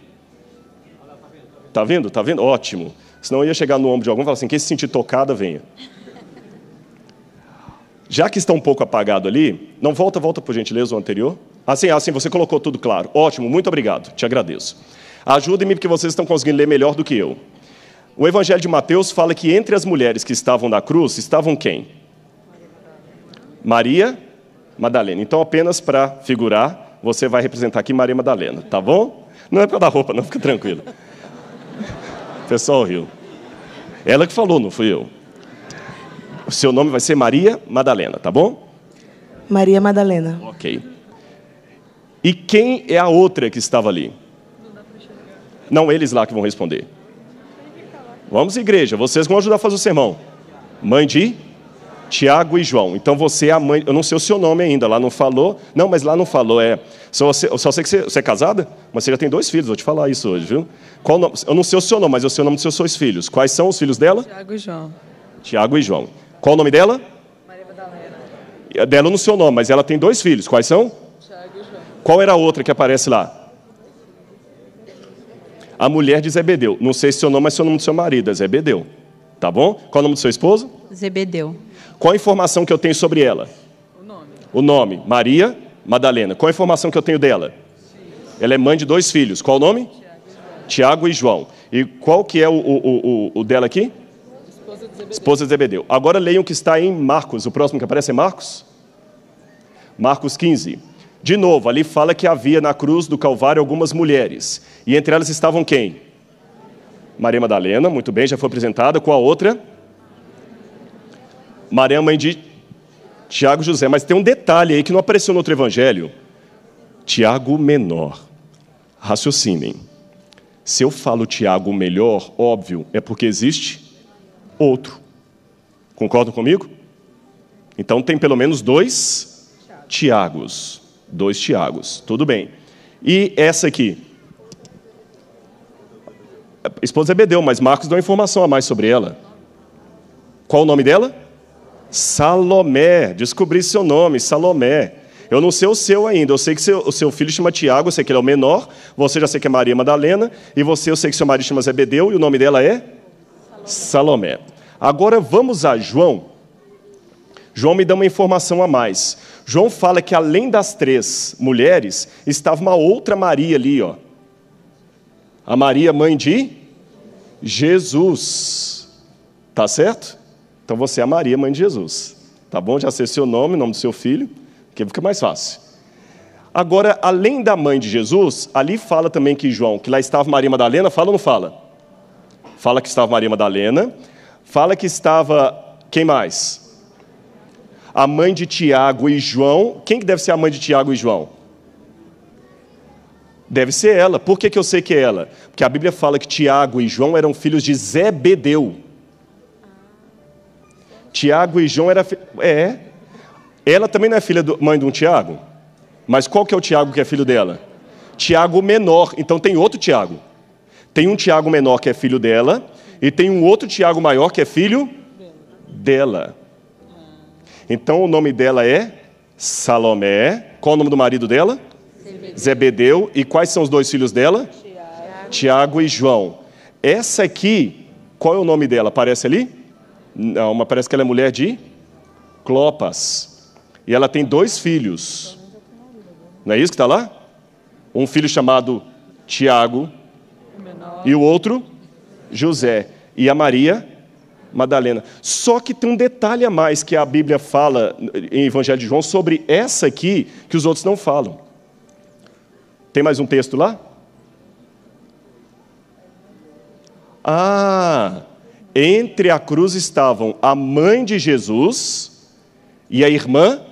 Tá vendo? Tá vendo? Ótimo. Senão eu ia chegar no ombro de algum e falar assim: quem se sentir tocada, venha. Já que está um pouco apagado ali, não volta, volta por gentileza o anterior. Assim, assim, você colocou tudo claro. Ótimo, muito obrigado, te agradeço. Ajudem-me porque vocês estão conseguindo ler melhor do que eu. O Evangelho de Mateus fala que entre as mulheres que estavam na cruz estavam quem? Maria Madalena. Então, apenas para figurar, você vai representar aqui Maria Madalena, tá bom? Não é para dar roupa, não, fica tranquilo pessoal riu. Ela que falou, não fui eu. O seu nome vai ser Maria Madalena, tá bom? Maria Madalena. Ok. E quem é a outra que estava ali? Não, eles lá que vão responder. Vamos, igreja, vocês vão ajudar a fazer o sermão. Mãe de Tiago e João. Então você é a mãe. Eu não sei o seu nome ainda, lá não falou. Não, mas lá não falou, é. Só, só sei que você, você, é casada, mas você já tem dois filhos, vou te falar isso hoje, viu? Qual nome? Eu não sei o seu nome, mas eu sei o nome dos seus dois filhos. Quais são os filhos dela? Tiago e João. Tiago e João. Qual o nome dela? Maria Madalena. É dela no não nome, mas ela tem dois filhos. Quais são? Tiago e João. Qual era a outra que aparece lá? A mulher de Zebedeu. Não sei seu nome, mas o nome do seu marido é Zebedeu. Tá bom? Qual o nome do seu esposo? Zebedeu. Qual a informação que eu tenho sobre ela? O nome. O nome, Maria Madalena. Qual a informação que eu tenho dela? Ela é mãe de dois filhos. Qual o nome? Tiago e João. E qual que é o, o, o, o dela aqui? Esposa de, Zebedeu. Agora leiam o que está em Marcos. O próximo que aparece é Marcos? Marcos 15. De novo, ali fala que havia na cruz do Calvário algumas mulheres. E entre elas estavam quem? Maria Madalena, muito bem, já foi apresentada. Qual a outra? Maria, mãe de Tiago José. Mas tem um detalhe aí que não apareceu no outro evangelho. Tiago menor. Raciocinem. Se eu falo Tiago melhor, óbvio, é porque existe outro. Concordam comigo? Então tem pelo menos dois Tiagos. Dois Tiagos. Tudo bem. E essa aqui? A esposa é Bedeu, mas Marcos deu uma informação a mais sobre ela. Qual o nome dela? Salomé, descobri seu nome, Salomé. Eu não sei o seu ainda, eu sei que seu, o seu filho chama Tiago, eu sei que ele é o menor, você já sei que é Maria Madalena, e você eu sei que seu marido chama Zebedeu, e o nome dela é? Salomé. Salomé. Agora vamos a João. João me dá uma informação a mais. João fala que além das três mulheres, estava uma outra Maria ali, ó. A Maria, mãe de Jesus. Tá certo? Então você é Maria, mãe de Jesus. Tá bom? Já sei seu nome, nome do seu filho, que fica mais fácil. Agora, além da mãe de Jesus, ali fala também que João, que lá estava Maria Madalena, fala ou não fala? Fala que estava Maria Madalena, fala que estava quem mais? A mãe de Tiago e João. Quem que deve ser a mãe de Tiago e João? Deve ser ela. Por que, que eu sei que é ela? Porque a Bíblia fala que Tiago e João eram filhos de Zebedeu. Tiago e João era é. Ela também não é filha do... mãe de um Tiago? Mas qual que é o Tiago que é filho dela? Tiago menor. Então tem outro Tiago. Tem um Tiago menor que é filho dela e tem um outro Tiago maior que é filho dela. Então o nome dela é Salomé. Qual o nome do marido dela? Zebedeu. Zebedeu. E quais são os dois filhos dela? Tiago. Tiago e João. Essa aqui, qual é o nome dela? Aparece ali? uma parece que ela é mulher de Clopas. E ela tem dois filhos. Não é isso que está lá? Um filho chamado Tiago e o outro José. E a Maria Madalena. Só que tem um detalhe a mais que a Bíblia fala em Evangelho de João sobre essa aqui que os outros não falam. Tem mais um texto lá? Ah, entre a cruz estavam a mãe de Jesus e a irmã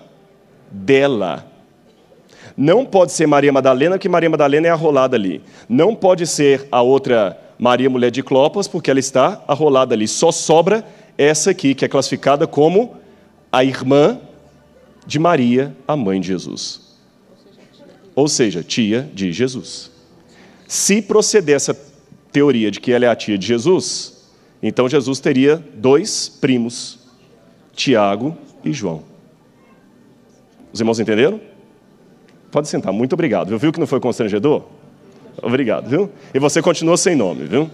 dela. Não pode ser Maria Madalena, porque Maria Madalena é arrolada ali. Não pode ser a outra Maria Mulher de Clopas, porque ela está arrolada ali. Só sobra essa aqui, que é classificada como a irmã de Maria, a mãe de Jesus. Ou seja, tia de Jesus. Se proceder essa teoria de que ela é a tia de Jesus, então Jesus teria dois primos, Tiago e João. Os irmãos entenderam? Pode sentar, muito obrigado. Viu, que não foi constrangedor? Obrigado, viu? E você continua sem nome, viu?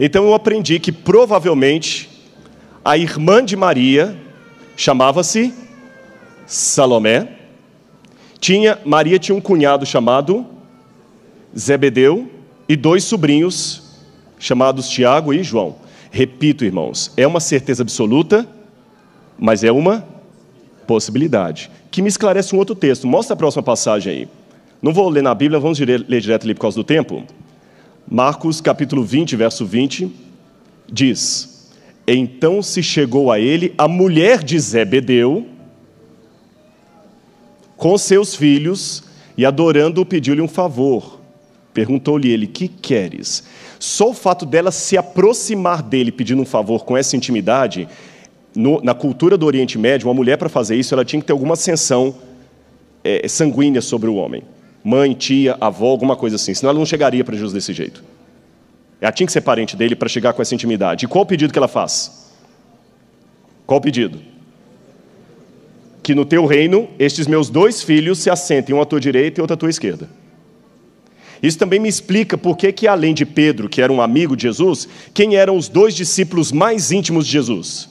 Então eu aprendi que provavelmente a irmã de Maria chamava-se Salomé. Tinha Maria tinha um cunhado chamado Zebedeu e dois sobrinhos chamados Tiago e João. Repito, irmãos, é uma certeza absoluta, mas é uma possibilidade. Que me esclarece um outro texto. Mostra a próxima passagem aí. Não vou ler na Bíblia, vamos ler direto ali por causa do tempo. Marcos capítulo 20, verso 20, diz: Então se chegou a ele a mulher de Zebedeu com seus filhos e adorando-o pediu-lhe um favor. Perguntou-lhe ele: Que queres? Só o fato dela se aproximar dele pedindo um favor com essa intimidade, no, na cultura do Oriente Médio, uma mulher para fazer isso, ela tinha que ter alguma ascensão é, sanguínea sobre o homem. Mãe, tia, avó, alguma coisa assim. Senão ela não chegaria para Jesus desse jeito. Ela tinha que ser parente dele para chegar com essa intimidade. E qual o pedido que ela faz? Qual o pedido? Que no teu reino estes meus dois filhos se assentem, um à tua direita e outro à tua esquerda. Isso também me explica por que, além de Pedro, que era um amigo de Jesus, quem eram os dois discípulos mais íntimos de Jesus?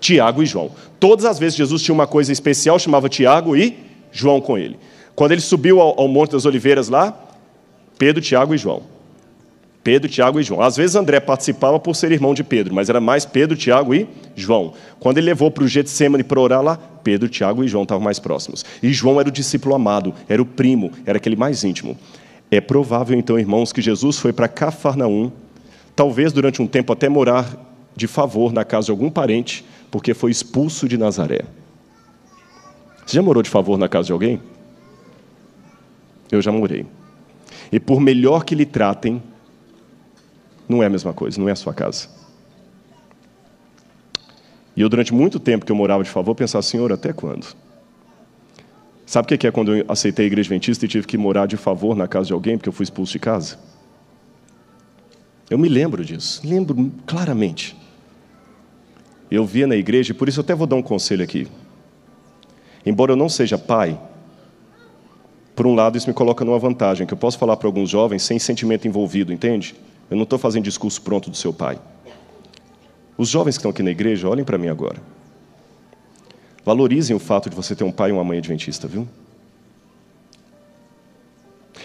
Tiago e João. Todas as vezes Jesus tinha uma coisa especial, chamava Tiago e João com ele. Quando ele subiu ao, ao Monte das Oliveiras lá, Pedro, Tiago e João. Pedro, Tiago e João. Às vezes André participava por ser irmão de Pedro, mas era mais Pedro, Tiago e João. Quando ele levou para o Getsemane para orar lá, Pedro, Tiago e João estavam mais próximos. E João era o discípulo amado, era o primo, era aquele mais íntimo. É provável, então, irmãos, que Jesus foi para Cafarnaum, talvez durante um tempo até morar de favor na casa de algum parente, porque foi expulso de Nazaré. Você já morou de favor na casa de alguém? Eu já morei. E por melhor que lhe tratem, não é a mesma coisa, não é a sua casa. E eu, durante muito tempo que eu morava de favor, pensava, Senhor, até quando? Sabe o que é quando eu aceitei a igreja adventista e tive que morar de favor na casa de alguém porque eu fui expulso de casa? Eu me lembro disso, lembro claramente. Eu via na igreja, e por isso eu até vou dar um conselho aqui. Embora eu não seja pai, por um lado isso me coloca numa vantagem, que eu posso falar para alguns jovens sem sentimento envolvido, entende? Eu não estou fazendo discurso pronto do seu pai. Os jovens que estão aqui na igreja, olhem para mim agora. Valorizem o fato de você ter um pai e uma mãe adventista, viu?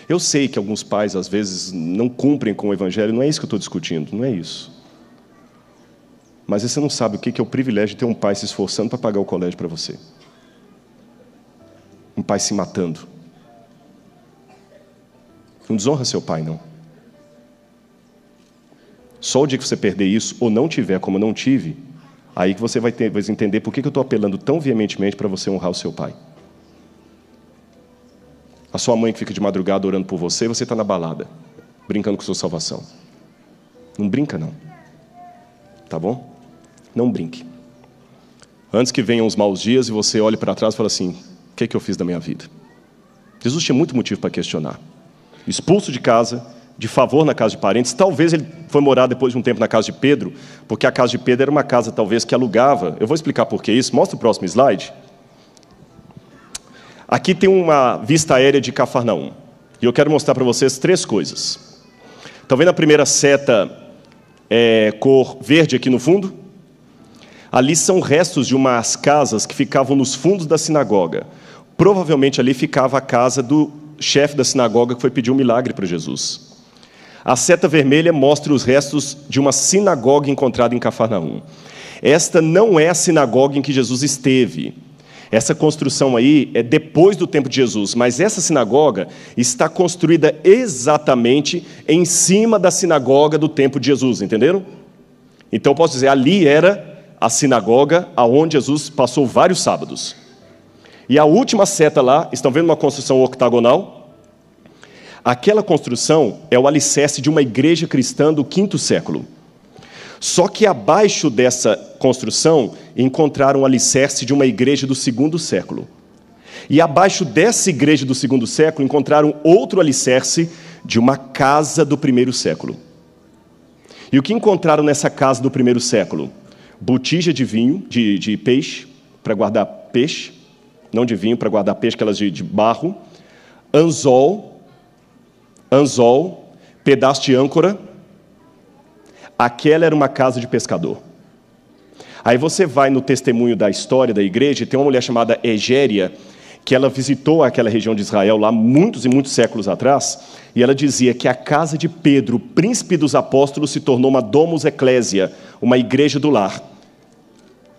Eu sei que alguns pais, às vezes, não cumprem com o evangelho, não é isso que eu estou discutindo, não é isso. Mas você não sabe o que é o privilégio de ter um pai se esforçando para pagar o colégio para você. Um pai se matando. Não desonra seu pai, não. Só o dia que você perder isso, ou não tiver como eu não tive, Aí que você vai, ter, vai entender por que, eu estou apelando tão veementemente para você honrar o seu pai. A sua mãe que fica de madrugada orando por você, você está na balada, brincando com sua salvação. Não brinca, não. Tá bom? Não brinque. Antes que venham os maus dias e você olhe para trás e fale assim: o que, é que eu fiz da minha vida? Jesus tinha muito motivo para questionar. Expulso de casa, de favor na casa de parentes. Talvez ele foi morar depois de um tempo na casa de Pedro, porque a casa de Pedro era uma casa talvez que alugava. Eu vou explicar por que isso. Mostra o próximo slide. Aqui tem uma vista aérea de Cafarnaum. E eu quero mostrar para vocês três coisas. Estão tá vendo a primeira seta é, cor verde aqui no fundo? Ali são restos de umas casas que ficavam nos fundos da sinagoga. Provavelmente ali ficava a casa do chefe da sinagoga que foi pedir um milagre para Jesus. A seta vermelha mostra os restos de uma sinagoga encontrada em Cafarnaum. Esta não é a sinagoga em que Jesus esteve. Essa construção aí é depois do tempo de Jesus, mas essa sinagoga está construída exatamente em cima da sinagoga do tempo de Jesus, entenderam? Então posso dizer, ali era a sinagoga aonde Jesus passou vários sábados. E a última seta lá, estão vendo uma construção octagonal? Aquela construção é o alicerce de uma igreja cristã do quinto século. Só que abaixo dessa construção encontraram o alicerce de uma igreja do segundo século. E abaixo dessa igreja do segundo século encontraram outro alicerce de uma casa do primeiro século. E o que encontraram nessa casa do primeiro século? Botija de vinho, de, de peixe, para guardar peixe, não de vinho, para guardar peixe, aquelas de, de barro, anzol, anzol, pedaço de âncora. Aquela era uma casa de pescador. Aí você vai no testemunho da história da igreja, tem uma mulher chamada Egéria, que ela visitou aquela região de Israel lá muitos e muitos séculos atrás, e ela dizia que a casa de Pedro, príncipe dos apóstolos, se tornou uma domus ecclesia, uma igreja do lar.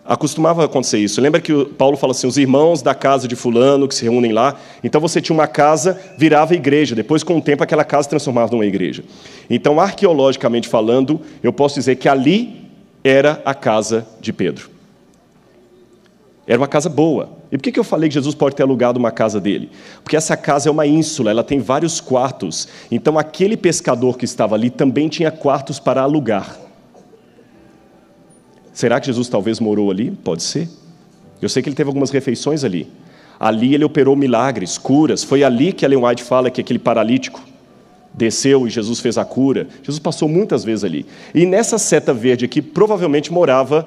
Acostumava acontecer isso. Lembra que Paulo fala assim: os irmãos da casa de Fulano que se reúnem lá. Então você tinha uma casa, virava igreja. Depois, com o tempo, aquela casa transformava numa igreja. Então, arqueologicamente falando, eu posso dizer que ali era a casa de Pedro. Era uma casa boa. E por que eu falei que Jesus pode ter alugado uma casa dele? Porque essa casa é uma ínsula, ela tem vários quartos. Então, aquele pescador que estava ali também tinha quartos para alugar. Será que Jesus talvez morou ali? Pode ser. Eu sei que ele teve algumas refeições ali. Ali ele operou milagres, curas. Foi ali que Ellen White fala que aquele paralítico desceu e Jesus fez a cura. Jesus passou muitas vezes ali. E nessa seta verde aqui provavelmente morava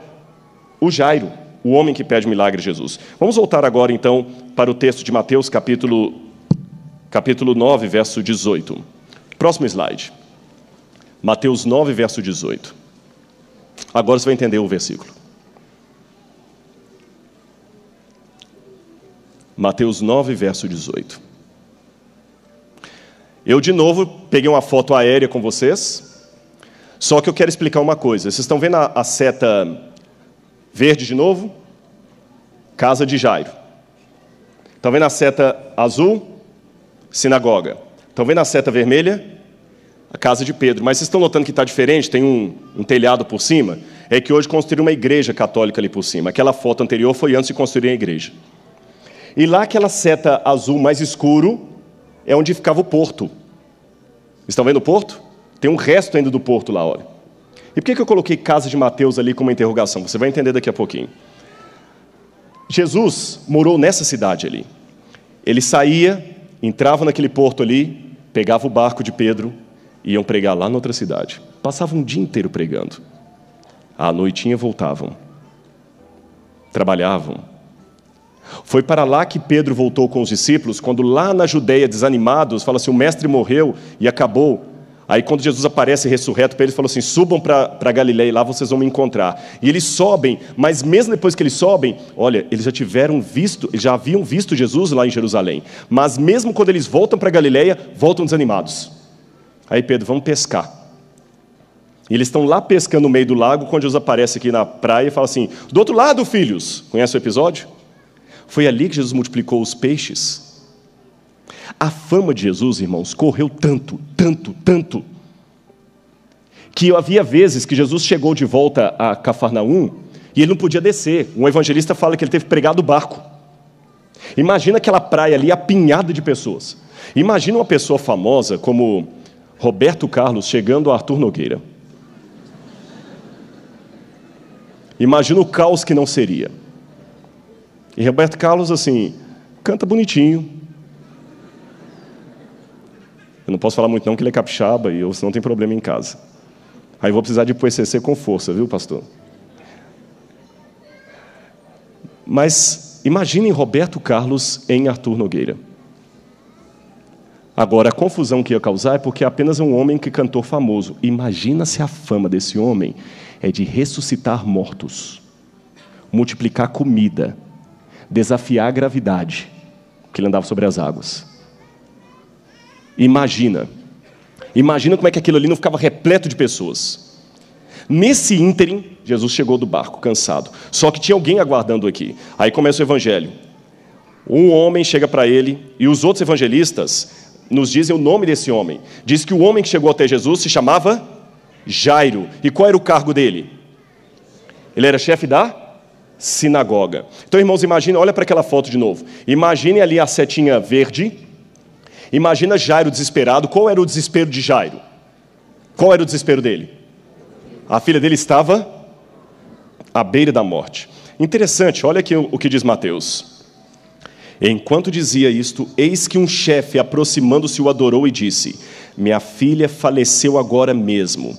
o Jairo, o homem que pede milagre a Jesus. Vamos voltar agora então para o texto de Mateus, capítulo, capítulo 9, verso 18. Próximo slide. Mateus 9, verso 18. Agora você vai entender o versículo. Mateus 9, verso 18. Eu, de novo, peguei uma foto aérea com vocês, só que eu quero explicar uma coisa. Vocês estão vendo a, a seta verde de novo? Casa de Jairo. Estão vendo a seta azul? Sinagoga. Estão vendo a seta vermelha? a casa de Pedro. Mas vocês estão notando que está diferente? Tem um, um, telhado por cima? É que hoje construíram uma igreja católica ali por cima. Aquela foto anterior foi antes de construir a igreja. E lá aquela seta azul mais escuro é onde ficava o porto. Estão vendo o porto? Tem um resto ainda do porto lá, olha. E por que eu coloquei casa de Mateus ali como uma interrogação? Você vai entender daqui a pouquinho. Jesus morou nessa cidade ali. Ele saía, entrava naquele porto ali, pegava o barco de Pedro, iam pregar lá noutra cidade. Passavam o dia inteiro pregando. À noitinha voltavam. Trabalhavam. Foi para lá que Pedro voltou com os discípulos, quando lá na Judeia, desanimados, fala assim: o mestre morreu e acabou. Aí, quando Jesus aparece ressurreto para eles, falou assim: subam para Galileia, lá vocês vão me encontrar. E eles sobem, mas mesmo depois que eles sobem, olha, eles já tiveram visto, já haviam visto Jesus lá em Jerusalém. Mas mesmo quando eles voltam para Galileia, voltam desanimados Aí Pedro, vamos pescar. E eles estão lá pescando no meio do lago, quando Jesus aparece aqui na praia e fala assim: Do outro lado, filhos. Conhece o episódio? Foi ali que Jesus multiplicou os peixes. A fama de Jesus, irmãos, correu tanto, tanto, tanto, que havia vezes que Jesus chegou de volta a Cafarnaum e ele não podia descer. Um evangelista fala que ele teve pregado o barco. Imagina aquela praia ali apinhada de pessoas. Imagina uma pessoa famosa como Roberto Carlos chegando a Arthur Nogueira. Imagina o caos que não seria. E Roberto Carlos, assim, canta bonitinho. Eu não posso falar muito, não, que ele é capixaba e eu, senão tem problema em casa. Aí vou precisar de PCC com força, viu, pastor? Mas imaginem Roberto Carlos em Arthur Nogueira. Agora, a confusão que ia causar é porque apenas um homem que cantou famoso. Imagina se a fama desse homem é de ressuscitar mortos, multiplicar comida, desafiar a gravidade, que ele andava sobre as águas. Imagina. Imagina como é que aquilo ali não ficava repleto de pessoas. Nesse ínterim, Jesus chegou do barco, cansado. Só que tinha alguém aguardando aqui. Aí começa o evangelho. Um homem chega para ele e os outros evangelistas nos dizem o nome desse homem. Diz que o homem que chegou até Jesus se chamava Jairo. E qual era o cargo dele? Ele era chefe da sinagoga. Então, irmãos, imagina, olha para aquela foto de novo. Imagine ali a setinha verde. Imagina Jairo desesperado. Qual era o desespero de Jairo? Qual era o desespero dele? A filha dele estava à beira da morte. Interessante, olha aqui o que diz Mateus. Enquanto dizia isto, eis que um chefe, aproximando-se, o adorou e disse: Minha filha faleceu agora mesmo.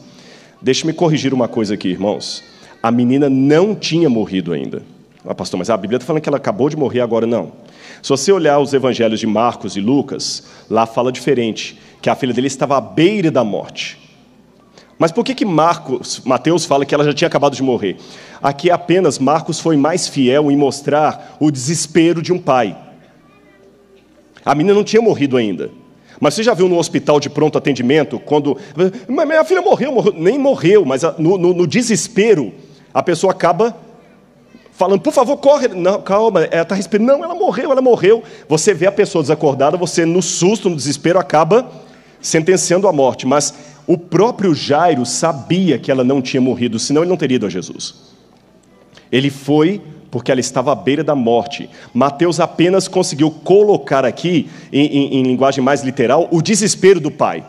Deixe-me corrigir uma coisa aqui, irmãos. A menina não tinha morrido ainda. Ah, pastor, mas a Bíblia está falando que ela acabou de morrer agora, não. Se você olhar os evangelhos de Marcos e Lucas, lá fala diferente, que a filha dele estava à beira da morte. Mas por que, que Marcos, Mateus fala que ela já tinha acabado de morrer? Aqui apenas Marcos foi mais fiel em mostrar o desespero de um pai. A menina não tinha morrido ainda. Mas você já viu no hospital de pronto atendimento, quando. Mas minha filha morreu, morreu. Nem morreu, mas no, no, no, desespero, a pessoa acaba falando, por favor, corre. Não, calma, ela está respirando. Não, ela morreu, ela morreu. Você vê a pessoa desacordada, você, no susto, no desespero, acaba sentenciando a morte. Mas o próprio Jairo sabia que ela não tinha morrido, senão ele não teria ido a Jesus. Ele foi porque ela estava à beira da morte. Mateus apenas conseguiu colocar aqui, em, em, em linguagem mais literal, o desespero do pai.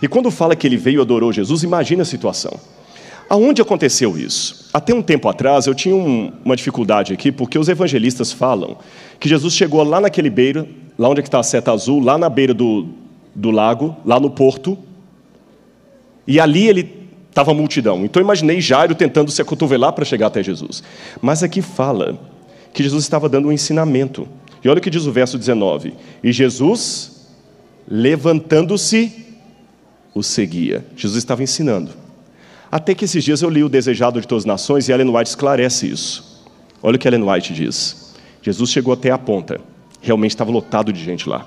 E quando fala que ele veio e adorou Jesus, imagina a situação. Aonde aconteceu isso? Até um tempo atrás eu tinha um, uma dificuldade aqui, porque os evangelistas falam que Jesus chegou lá naquele beira, lá onde é está a seta azul, lá na beira do, do lago, lá no porto, e ali ele Estava a multidão. Então imaginei Jairo tentando se acotovelar para chegar até Jesus. Mas aqui fala que Jesus estava dando um ensinamento. E olha o que diz o verso 19: E Jesus, levantando-se, o seguia. Jesus estava ensinando. Até que esses dias eu li O Desejado de Todas as Nações e Ellen White esclarece isso. Olha o que Ellen White diz. Jesus chegou até a ponta. Realmente estava lotado de gente lá.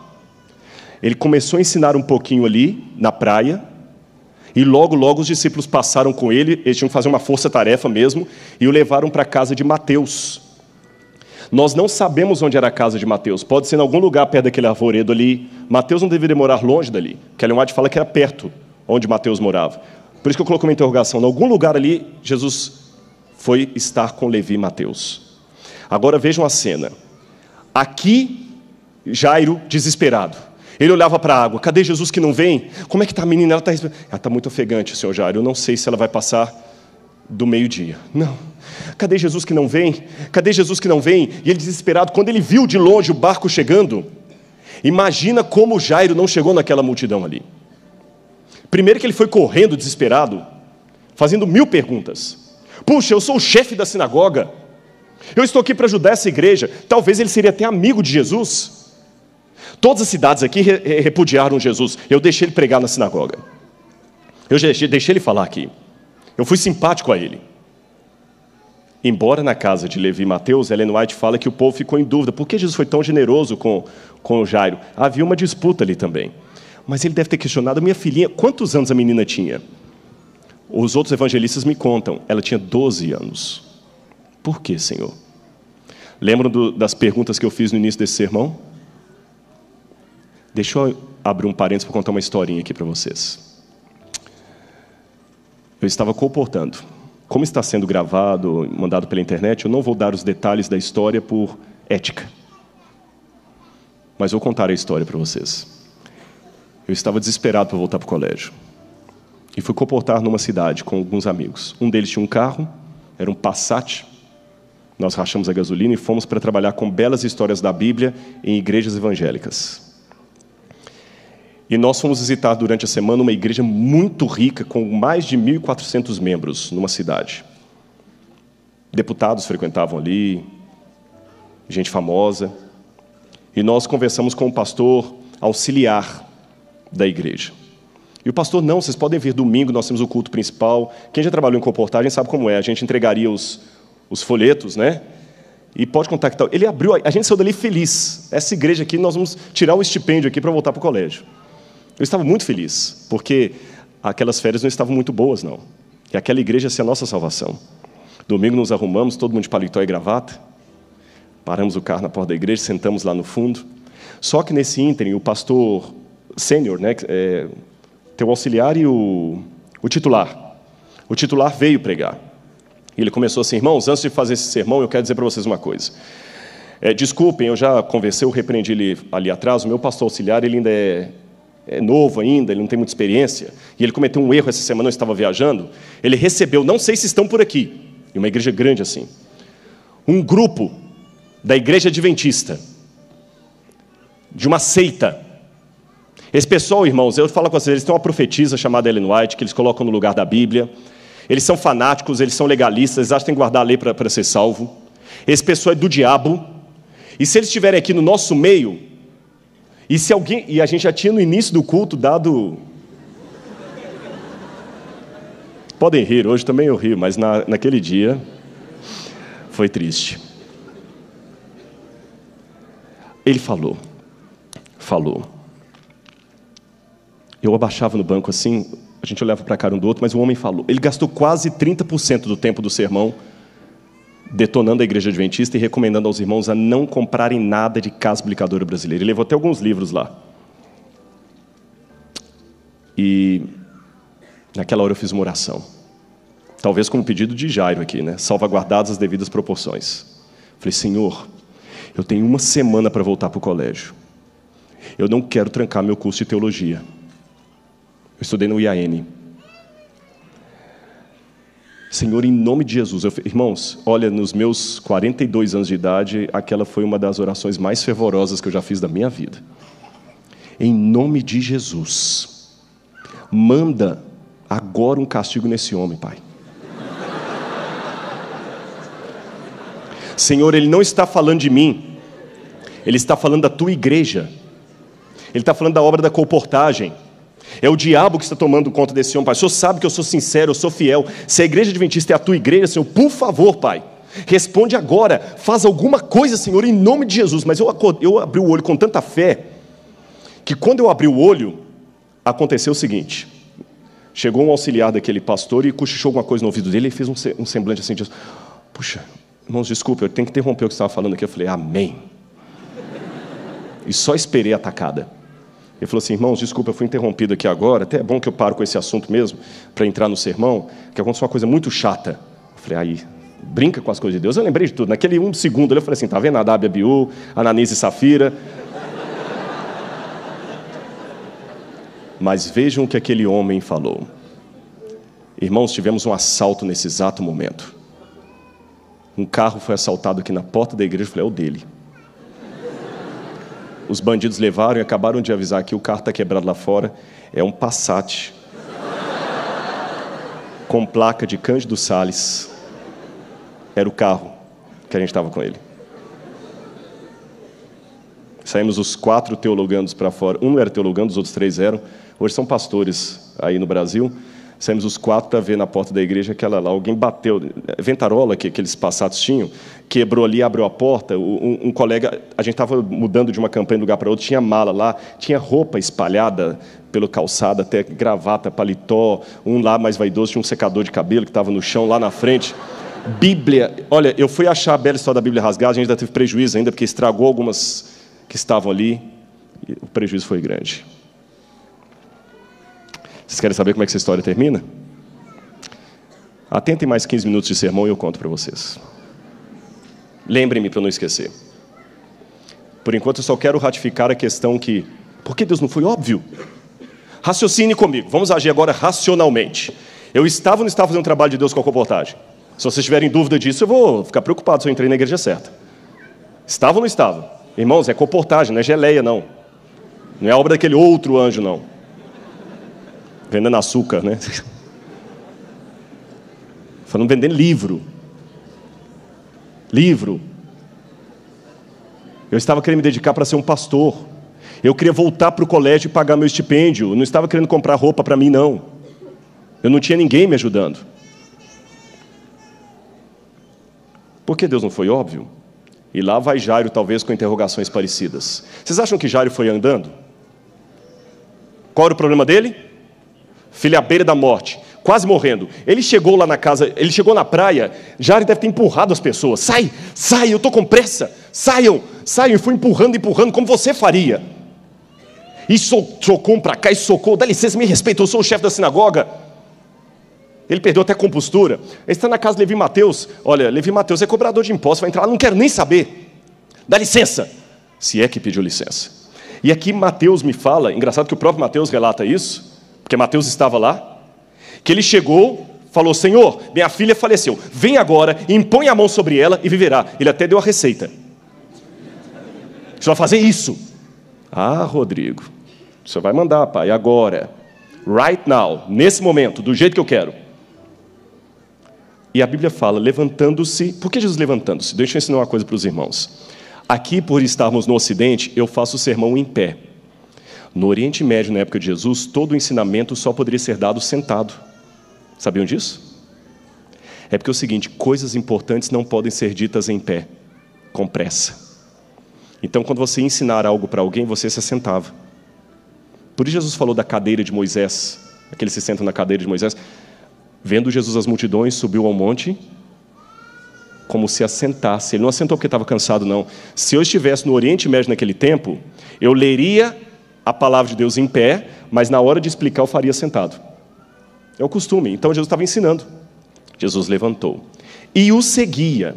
Ele começou a ensinar um pouquinho ali, na praia, e logo, logo os discípulos passaram com ele, eles tinham que fazer uma força-tarefa mesmo, e o levaram para a casa de Mateus. Nós não sabemos onde era a casa de Mateus, pode ser em algum lugar perto daquele arvoredo ali. Mateus não deveria morar longe dali. Kellen White fala que era perto onde Mateus morava. Por isso que eu coloco uma interrogação. Em algum lugar ali, Jesus foi estar com Levi e Mateus. Agora vejam a cena. Aqui, Jairo desesperado ele olhava para a água. Cadê Jesus que não vem? Como é que está a menina? Ela está ela tá muito ofegante, seu Jairo. Eu não sei se ela vai passar do meio-dia. Não. Cadê Jesus que não vem? Cadê Jesus que não vem? E ele desesperado, quando ele viu de longe o barco chegando, imagina como Jairo não chegou naquela multidão ali. Primeiro que ele foi correndo desesperado, fazendo mil perguntas. Puxa, eu sou o chefe da sinagoga. Eu estou aqui para ajudar essa igreja. Talvez ele seria até amigo de Jesus. Todas as cidades aqui repudiaram Jesus. Eu deixei ele pregar na sinagoga. Eu deixei, ele falar aqui. Eu fui simpático a ele. Embora na casa de Levi Mateus, Ellen White fala que o povo ficou em dúvida. Por que Jesus foi tão generoso com, com o Jairo? Havia uma disputa ali também. Mas ele deve ter questionado, minha filhinha, quantos anos a menina tinha? Os outros evangelistas me contam, ela tinha 12 anos. Por que, Senhor? Lembram do, das perguntas que eu fiz no início desse sermão? Deixa eu abrir um parênteses para contar uma historinha aqui para vocês. Eu estava comportando. Como está sendo gravado, mandado pela internet, eu não vou dar os detalhes da história por ética. Mas vou contar a história para vocês. Eu estava desesperado para voltar para o colégio. E fui comportar numa cidade com alguns amigos. Um deles tinha um carro, era um Passat. Nós rachamos a gasolina e fomos para trabalhar com belas histórias da Bíblia em igrejas evangélicas. E nós fomos visitar durante a semana uma igreja muito rica, com mais de 1.400 membros numa cidade. Deputados frequentavam ali, gente famosa. E nós conversamos com o pastor auxiliar da igreja. E o pastor, não, vocês podem vir domingo, nós temos o culto principal. Quem já trabalhou em comportagem sabe como é. A gente entregaria os, os folhetos, né? E pode contactar. Ele abriu, a gente saiu dali feliz. Essa igreja aqui, nós vamos tirar o estipêndio aqui para voltar para o colégio. Eu estava muito feliz, porque aquelas férias não estavam muito boas, não. E aquela igreja ia ser a nossa salvação. Domingo nos arrumamos, todo mundo de paletó e gravata. Paramos o carro na porta da igreja, sentamos lá no fundo. Só que nesse ínterim, o pastor sênior, né, é, teu auxiliar e o, o titular. O titular veio pregar. E ele começou assim, irmãos, antes de fazer esse sermão, eu quero dizer para vocês uma coisa. É, desculpem, eu já conversei, eu repreendi ele ali atrás, o meu pastor auxiliar, ele ainda é é novo ainda, ele não tem muita experiência, e ele cometeu um erro essa semana, eu estava viajando, ele recebeu, não sei se estão por aqui, em uma igreja grande assim, um grupo da igreja adventista, de uma seita. Esse pessoal, irmãos, eu falo com vocês, eles têm uma profetisa chamada Ellen White, que eles colocam no lugar da Bíblia, eles são fanáticos, eles são legalistas, eles acham que tem que guardar a lei para ser salvo. Esse pessoal é do diabo, e se eles estiverem aqui no nosso meio, e se alguém, e a gente já tinha no início do culto dado Podem rir, hoje também eu rio, mas na, naquele dia foi triste. Ele falou, falou. Eu abaixava no banco assim, a gente olhava para a cara um do outro, mas o homem falou. Ele gastou quase 30% do tempo do sermão detonando a Igreja Adventista e recomendando aos irmãos a não comprarem nada de Casa Publicadora Brasileira. Ele levou até alguns livros lá. E naquela hora eu fiz uma oração. Talvez com um pedido de Jairo aqui, né? Salvaguardadas as devidas proporções. Falei, Senhor, eu tenho uma semana para voltar para o colégio. Eu não quero trancar meu curso de teologia. Eu estudei no IAN. Senhor, em nome de Jesus. Eu, irmãos, olha, nos meus 42 anos de idade, aquela foi uma das orações mais fervorosas que eu já fiz da minha vida. Em nome de Jesus, manda agora um castigo nesse homem, Pai. Senhor, ele não está falando de mim, ele está falando da tua igreja, ele está falando da obra da comportagem. É o diabo que está tomando conta desse homem, Pai. O Senhor sabe que eu sou sincero, eu sou fiel. Se a igreja adventista é a tua igreja, Senhor, por favor, Pai. Responde agora, faz alguma coisa, Senhor, em nome de Jesus. Mas eu, eu abri o olho com tanta fé, que quando eu abri o olho, aconteceu o seguinte: chegou um auxiliar daquele pastor e cochichou alguma coisa no ouvido dele e fez um semblante assim, de, puxa, irmãos, desculpa, eu tenho que interromper o que você estava falando aqui. Eu falei, amém. E só esperei a tacada. Ele falou assim: irmãos, desculpa, eu fui interrompido aqui agora. Até é bom que eu paro com esse assunto mesmo, para entrar no sermão, que aconteceu uma coisa muito chata. Eu falei: aí, brinca com as coisas de Deus. Eu lembrei de tudo. Naquele um segundo ali, eu falei assim: tá vendo a Biu, Ananise e Safira? Mas vejam o que aquele homem falou. Irmãos, tivemos um assalto nesse exato momento. Um carro foi assaltado aqui na porta da igreja, eu falei: é o dele os bandidos levaram e acabaram de avisar que o carro está quebrado lá fora. É um Passat. com placa de Cândido Sales. Era o carro que a gente estava com ele. Saímos os quatro teologandos para fora. Um era teologando, os outros três eram. Hoje são pastores aí no Brasil. Saímos os quatro para ver na porta da igreja aquela lá. Alguém bateu, ventarola que aqueles passados tinham, quebrou ali, abriu a porta. Um, um colega, a gente estava mudando de uma campanha de lugar para outro, tinha mala lá, tinha roupa espalhada pelo calçado, até gravata, paletó. Um lá mais vaidoso tinha um secador de cabelo que estava no chão lá na frente. Bíblia, olha, eu fui achar a bela história da Bíblia rasgada, a gente ainda teve prejuízo ainda, porque estragou algumas que estavam ali, o prejuízo foi grande. Vocês querem saber como é que essa história termina? Atentem mais 15 minutos de sermão e eu conto para vocês. Lembrem-me para eu não esquecer. Por enquanto eu só quero ratificar a questão que por que Deus não foi óbvio? Raciocine comigo, vamos agir agora racionalmente. Eu estava ou não estava fazendo um trabalho de Deus com a comportagem? Se vocês tiverem dúvida disso, eu vou ficar preocupado se eu entrei na igreja certa. Estava ou não estava? Irmãos, é comportagem, não é geleia, não. Não é obra daquele outro anjo, não vendendo açúcar, né? Falando vendendo livro. Livro. Eu estava querendo me dedicar para ser um pastor. Eu queria voltar para o colégio e pagar meu estipêndio. Eu não estava querendo comprar roupa para mim, não. Eu não tinha ninguém me ajudando. Por que Deus não foi óbvio? E lá vai Jairo, talvez com interrogações parecidas. Vocês acham que Jairo foi andando? Qual era o problema dele? filho à beira da morte, quase morrendo. Ele chegou lá na casa, ele chegou na praia, ele deve ter empurrado as pessoas. Sai, sai, eu estou com pressa. Saiam, saiam. E foi empurrando, empurrando, como você faria. E socou um para cá, e socou, dá licença, me respeita, eu sou o chefe da sinagoga. Ele perdeu até a compostura. Ele está na casa de Levi Mateus. Olha, Levi Mateus é cobrador de impostos, vai entrar lá, não quero nem saber. Dá licença. Se é que pediu licença. E aqui Mateus me fala, engraçado que o próprio Mateus relata isso porque Mateus estava lá, que ele chegou, falou: Senhor, minha filha faleceu, vem agora, impõe a mão sobre ela e viverá. Ele até deu a receita. Você vai fazer isso. Ah, Rodrigo, você vai mandar, pai, agora, right now, nesse momento, do jeito que eu quero. E a Bíblia fala, levantando-se. Por que Jesus levantando-se? Deixa eu ensinar uma coisa para os irmãos. Aqui, por estarmos no Ocidente, eu faço o sermão em pé. No Oriente Médio, na época de Jesus, todo o ensinamento só poderia ser dado sentado. Sabiam disso? É porque é o seguinte: coisas importantes não podem ser ditas em pé, com pressa. Então, quando você ensinar algo para alguém, você se assentava. Por isso, Jesus falou da cadeira de Moisés, aquele se senta na cadeira de Moisés. Vendo Jesus as multidões, subiu ao monte como se assentasse. Ele não assentou porque estava cansado, não. Se eu estivesse no Oriente Médio naquele tempo, eu leria a palavra de Deus em pé, mas na hora de explicar o faria sentado. É o costume. Então Jesus estava ensinando. Jesus levantou e o seguia.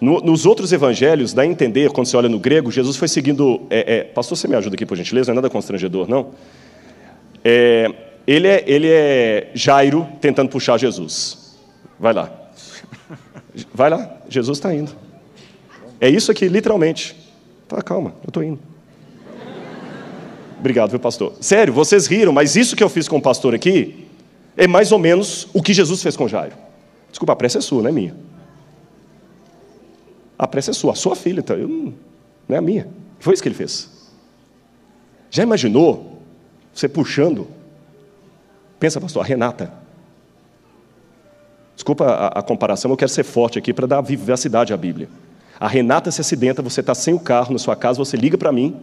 No, nos outros evangelhos, dá a entender, quando você olha no grego, Jesus foi seguindo. É, é, pastor, você me ajuda aqui, por gentileza? Não é nada constrangedor, não? É, ele, é, ele é Jairo tentando puxar Jesus. Vai lá. Vai lá, Jesus está indo. É isso aqui, literalmente. Tá, calma, eu estou indo. Obrigado, viu, pastor? Sério, vocês riram, mas isso que eu fiz com o pastor aqui é mais ou menos o que Jesus fez com Jairo. Desculpa, a pressa é sua, não é minha. A pressa é sua, a sua filha, tá? eu, não é a minha. Foi isso que ele fez. Já imaginou você puxando? Pensa, pastor, a Renata. Desculpa a, a comparação, eu quero ser forte aqui para dar vivacidade à Bíblia. A Renata se acidenta, você está sem o carro na sua casa, você liga para mim,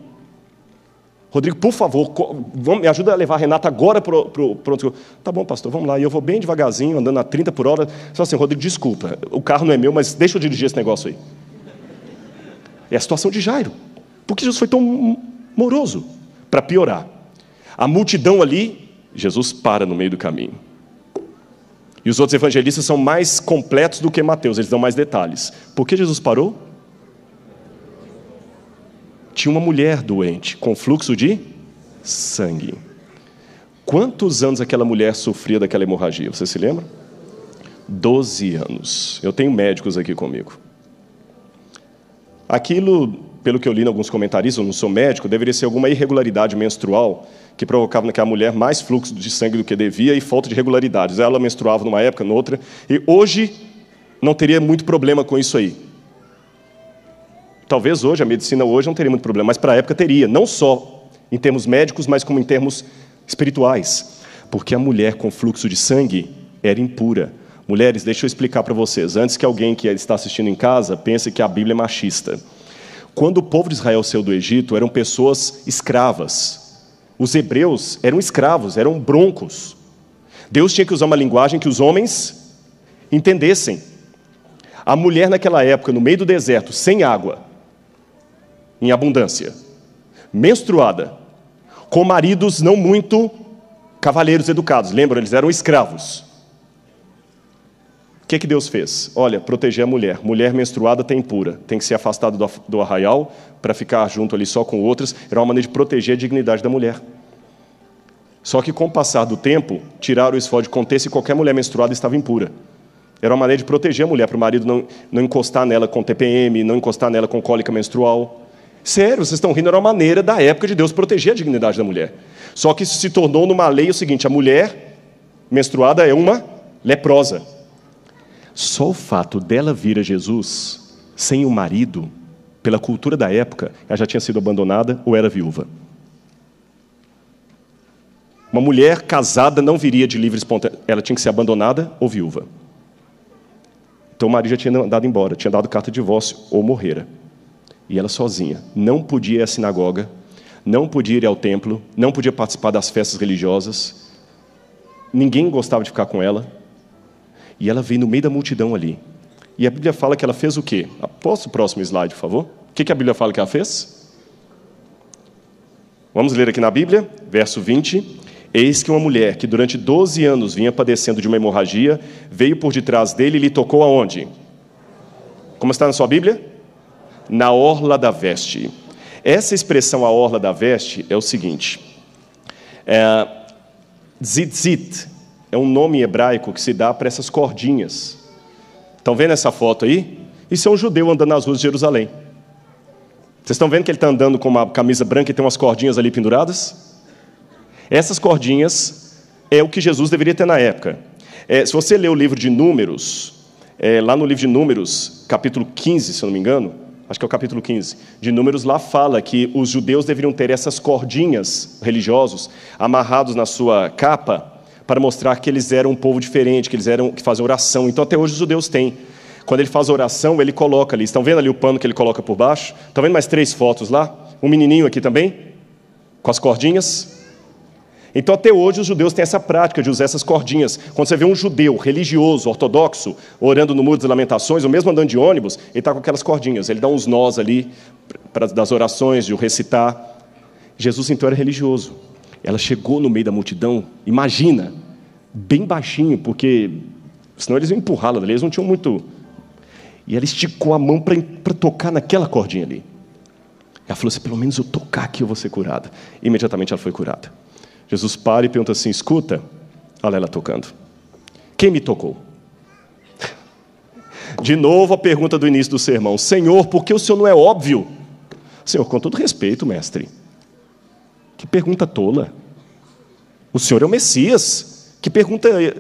Rodrigo, por favor, vamos, me ajuda a levar a Renata agora para o pronto. Tá bom, pastor, vamos lá. E eu vou bem devagarzinho, andando a 30 por hora. Só assim, Rodrigo, desculpa, o carro não é meu, mas deixa eu dirigir esse negócio aí. É a situação de Jairo. Por que Jesus foi tão moroso? Para piorar. A multidão ali, Jesus para no meio do caminho. E os outros evangelistas são mais completos do que Mateus, eles dão mais detalhes. Por que Jesus parou? tinha uma mulher doente, com fluxo de sangue. Quantos anos aquela mulher sofria daquela hemorragia? Você se lembra? Doze anos. Eu tenho médicos aqui comigo. Aquilo, pelo que eu li em alguns comentários, eu não sou médico, deveria ser alguma irregularidade menstrual que provocava naquela mulher mais fluxo de sangue do que devia e falta de regularidades. Ela menstruava numa época, noutra, e hoje não teria muito problema com isso aí. Talvez hoje, a medicina hoje não teria muito problema, mas para a época teria, não só em termos médicos, mas como em termos espirituais. Porque a mulher com fluxo de sangue era impura. Mulheres, deixa eu explicar para vocês, antes que alguém que está assistindo em casa pense que a Bíblia é machista. Quando o povo de Israel saiu do Egito, eram pessoas escravas. Os hebreus eram escravos, eram broncos. Deus tinha que usar uma linguagem que os homens entendessem. A mulher naquela época, no meio do deserto, sem água, em abundância, menstruada, com maridos não muito cavaleiros educados. Lembram, eles eram escravos. O que, que Deus fez? Olha, proteger a mulher. Mulher menstruada tem impura, tem que ser afastada do, do arraial para ficar junto ali só com outras. Era uma maneira de proteger a dignidade da mulher. Só que com o passar do tempo, tiraram isso fora de contexto e qualquer mulher menstruada estava impura. Era uma maneira de proteger a mulher, para o marido não, não encostar nela com TPM, não encostar nela com cólica menstrual. Sério, vocês estão rindo, era uma maneira da época de Deus proteger a dignidade da mulher. Só que isso se tornou numa lei o seguinte: a mulher menstruada é uma leprosa. Só o fato dela vir a Jesus sem o marido, pela cultura da época, ela já tinha sido abandonada ou era viúva. Uma mulher casada não viria de livre espontâneo, ela tinha que ser abandonada ou viúva. Então o marido já tinha dado embora, tinha dado carta de divórcio ou morrera. E ela sozinha. Não podia ir à sinagoga, não podia ir ao templo, não podia participar das festas religiosas. Ninguém gostava de ficar com ela. E ela veio no meio da multidão ali. E a Bíblia fala que ela fez o quê? Ah, posso o próximo slide, por favor? O que a Bíblia fala que ela fez? Vamos ler aqui na Bíblia, verso 20. Eis que uma mulher que durante 12 anos vinha padecendo de uma hemorragia veio por detrás dele e lhe tocou aonde? Como está na sua Bíblia? na orla da veste. Essa expressão, a orla da veste, é o seguinte: é, zitzit é um nome hebraico que se dá para essas cordinhas. Estão vendo essa foto aí? Isso é um judeu andando nas ruas de Jerusalém. Vocês estão vendo que ele está andando com uma camisa branca e tem umas cordinhas ali penduradas? Essas cordinhas é o que Jesus deveria ter na época. É, se você ler o livro de Números, é, lá no livro de Números, capítulo 15, se eu não me engano, acho que é o capítulo 15, de Números, lá fala que os judeus deveriam ter essas cordinhas religiosos amarrados na sua capa para mostrar que eles eram um povo diferente, que eles eram que faziam oração. Então até hoje os judeus têm. Quando ele faz oração, ele coloca ali. Estão vendo ali o pano que ele coloca por baixo? Estão vendo mais três fotos lá? Um menininho aqui também, com as cordinhas. Então, até hoje, os judeus têm essa prática de usar essas cordinhas. Quando você vê um judeu religioso, ortodoxo, orando no Muro das Lamentações, ou mesmo andando de ônibus, ele está com aquelas cordinhas. Ele dá uns nós ali pra, das orações, de o recitar. Jesus, então, era religioso. Ela chegou no meio da multidão, imagina, bem baixinho, porque senão eles iam empurrá-la eles não tinham muito. E ela esticou a mão para tocar naquela cordinha ali. Ela falou: se assim, pelo menos eu tocar aqui, eu vou ser curada. E, imediatamente ela foi curada. Jesus para e pergunta assim: escuta, olha ela tocando. Quem me tocou? [LAUGHS] De novo a pergunta do início do sermão: Senhor, por que o senhor não é óbvio? Senhor, com todo respeito, mestre. Que pergunta tola. O senhor é o Messias. Que pergunta. É?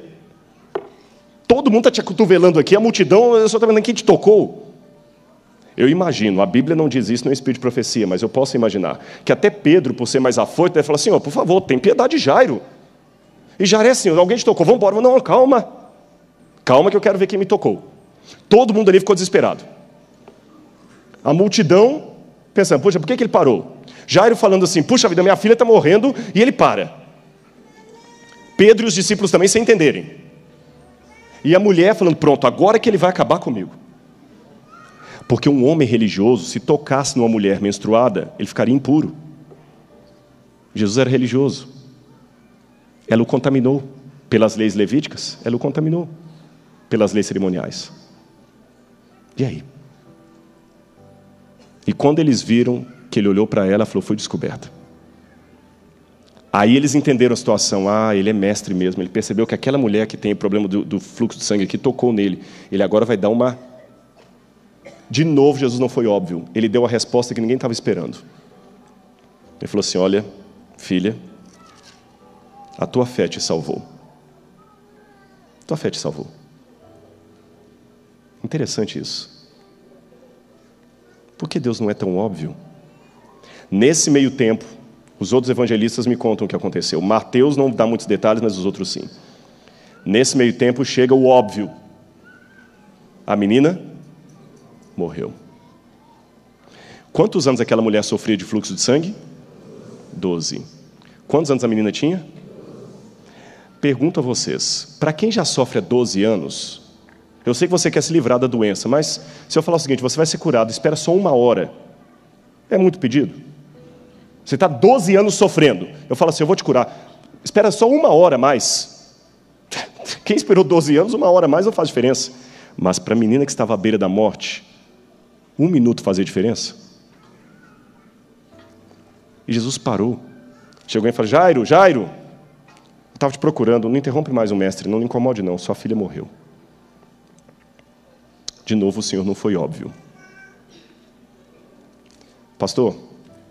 Todo mundo está te acotovelando aqui, a multidão, eu só está vendo quem te tocou. Eu imagino, a Bíblia não diz isso no Espírito de Profecia, mas eu posso imaginar, que até Pedro, por ser mais afoito, deve falar assim, ó, por favor, tem piedade de Jairo. E Jairo é assim, alguém te tocou, vamos embora. Não, calma, calma que eu quero ver quem me tocou. Todo mundo ali ficou desesperado. A multidão pensando, puxa, por que, que ele parou? Jairo falando assim, puxa vida, minha filha está morrendo, e ele para. Pedro e os discípulos também sem entenderem. E a mulher falando, pronto, agora que ele vai acabar comigo. Porque um homem religioso, se tocasse numa mulher menstruada, ele ficaria impuro. Jesus era religioso. Ela o contaminou. Pelas leis levíticas, ela o contaminou. Pelas leis cerimoniais. E aí? E quando eles viram que ele olhou para ela, falou: Foi descoberta. Aí eles entenderam a situação. Ah, ele é mestre mesmo. Ele percebeu que aquela mulher que tem o problema do, do fluxo de sangue que tocou nele. Ele agora vai dar uma de novo, Jesus não foi óbvio. Ele deu a resposta que ninguém estava esperando. Ele falou assim: Olha, filha, a tua fé te salvou. A tua fé te salvou. Interessante isso. Por que Deus não é tão óbvio? Nesse meio tempo, os outros evangelistas me contam o que aconteceu. Mateus não dá muitos detalhes, mas os outros sim. Nesse meio tempo chega o óbvio. A menina morreu. Quantos anos aquela mulher sofria de fluxo de sangue? Doze. Quantos anos a menina tinha? Pergunto a vocês: para quem já sofre há 12 anos, eu sei que você quer se livrar da doença, mas se eu falar o seguinte, você vai ser curado, espera só uma hora, é muito pedido? Você está 12 anos sofrendo. Eu falo assim, eu vou te curar. Espera só uma hora mais. [LAUGHS] Quem esperou 12 anos, uma hora mais não faz diferença. Mas para a menina que estava à beira da morte, um minuto fazia diferença? E Jesus parou. Chegou e falou: Jairo, Jairo, estava te procurando, não interrompe mais o mestre, não lhe incomode, não, sua filha morreu. De novo, o Senhor não foi óbvio. Pastor, vou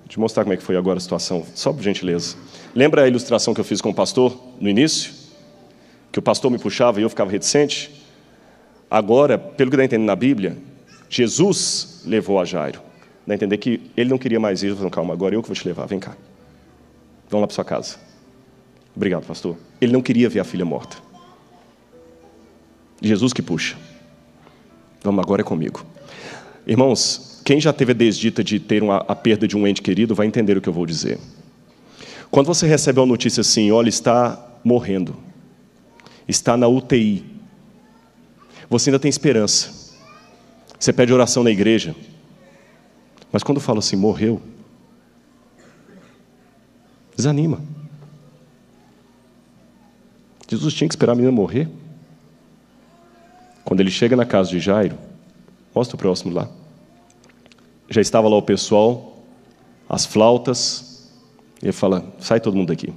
te mostrar como é que foi agora a situação, só por gentileza. Lembra a ilustração que eu fiz com o pastor no início? Que o pastor me puxava e eu ficava reticente? Agora, pelo que dá a entender na Bíblia, Jesus levou a Jairo. Dá a entender que ele não queria mais isso. Falou, calma, agora eu que vou te levar, vem cá. Vamos lá para sua casa. Obrigado, pastor. Ele não queria ver a filha morta. Jesus que puxa. Vamos, agora é comigo. Irmãos, quem já teve a desdita de ter uma, a perda de um ente querido vai entender o que eu vou dizer. Quando você recebe uma notícia assim, olha, está morrendo, está na UTI, você ainda tem esperança. Você pede oração na igreja. Mas quando fala assim, morreu, desanima. Jesus tinha que esperar a menina morrer. Quando ele chega na casa de Jairo, mostra o próximo lá. Já estava lá o pessoal, as flautas. Ele fala: sai todo mundo daqui.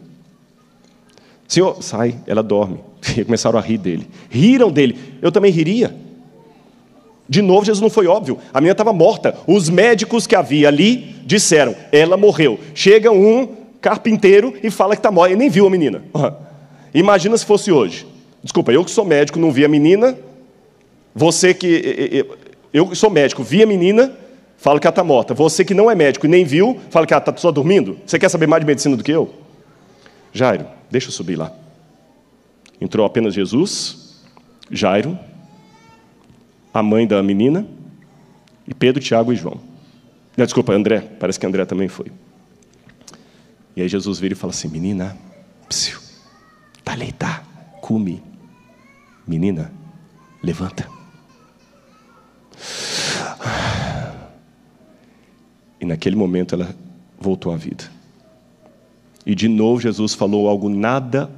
Senhor, sai, ela dorme. [LAUGHS] E começaram a rir dele. Riram dele. Eu também riria. De novo, Jesus não foi óbvio. A menina estava morta. Os médicos que havia ali disseram: ela morreu. Chega um carpinteiro e fala que está morta. Ele nem viu a menina. [LAUGHS] Imagina se fosse hoje. Desculpa, eu que sou médico não vi a menina. Você que. Eu que sou médico, vi a menina, falo que ela está morta. Você que não é médico e nem viu, fala que ela está só dormindo. Você quer saber mais de medicina do que eu? Jairo, deixa eu subir lá. Entrou apenas Jesus, Jairo, a mãe da menina, e Pedro, Tiago e João. desculpa, André, parece que André também foi. E aí Jesus vira e fala assim: Menina, psiu, taleitá, tá cume. Menina, levanta. E naquele momento ela voltou à vida. E de novo Jesus falou algo nada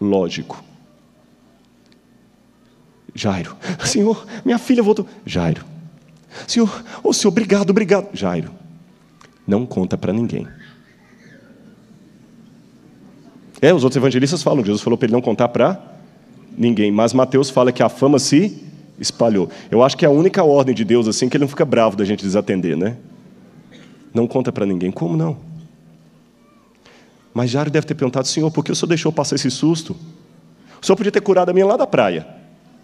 lógico. Jairo. Senhor, minha filha voltou. Jairo. Senhor, ô oh, senhor, obrigado, obrigado. Jairo. Não conta para ninguém. É, os outros evangelistas falam, Jesus falou para ele não contar para ninguém, mas Mateus fala que a fama se espalhou. Eu acho que é a única ordem de Deus assim que ele não fica bravo da gente desatender, né? Não conta para ninguém. Como não? Mas Jairo deve ter perguntado, Senhor, por que o senhor deixou passar esse susto? O senhor podia ter curado a minha lá da praia.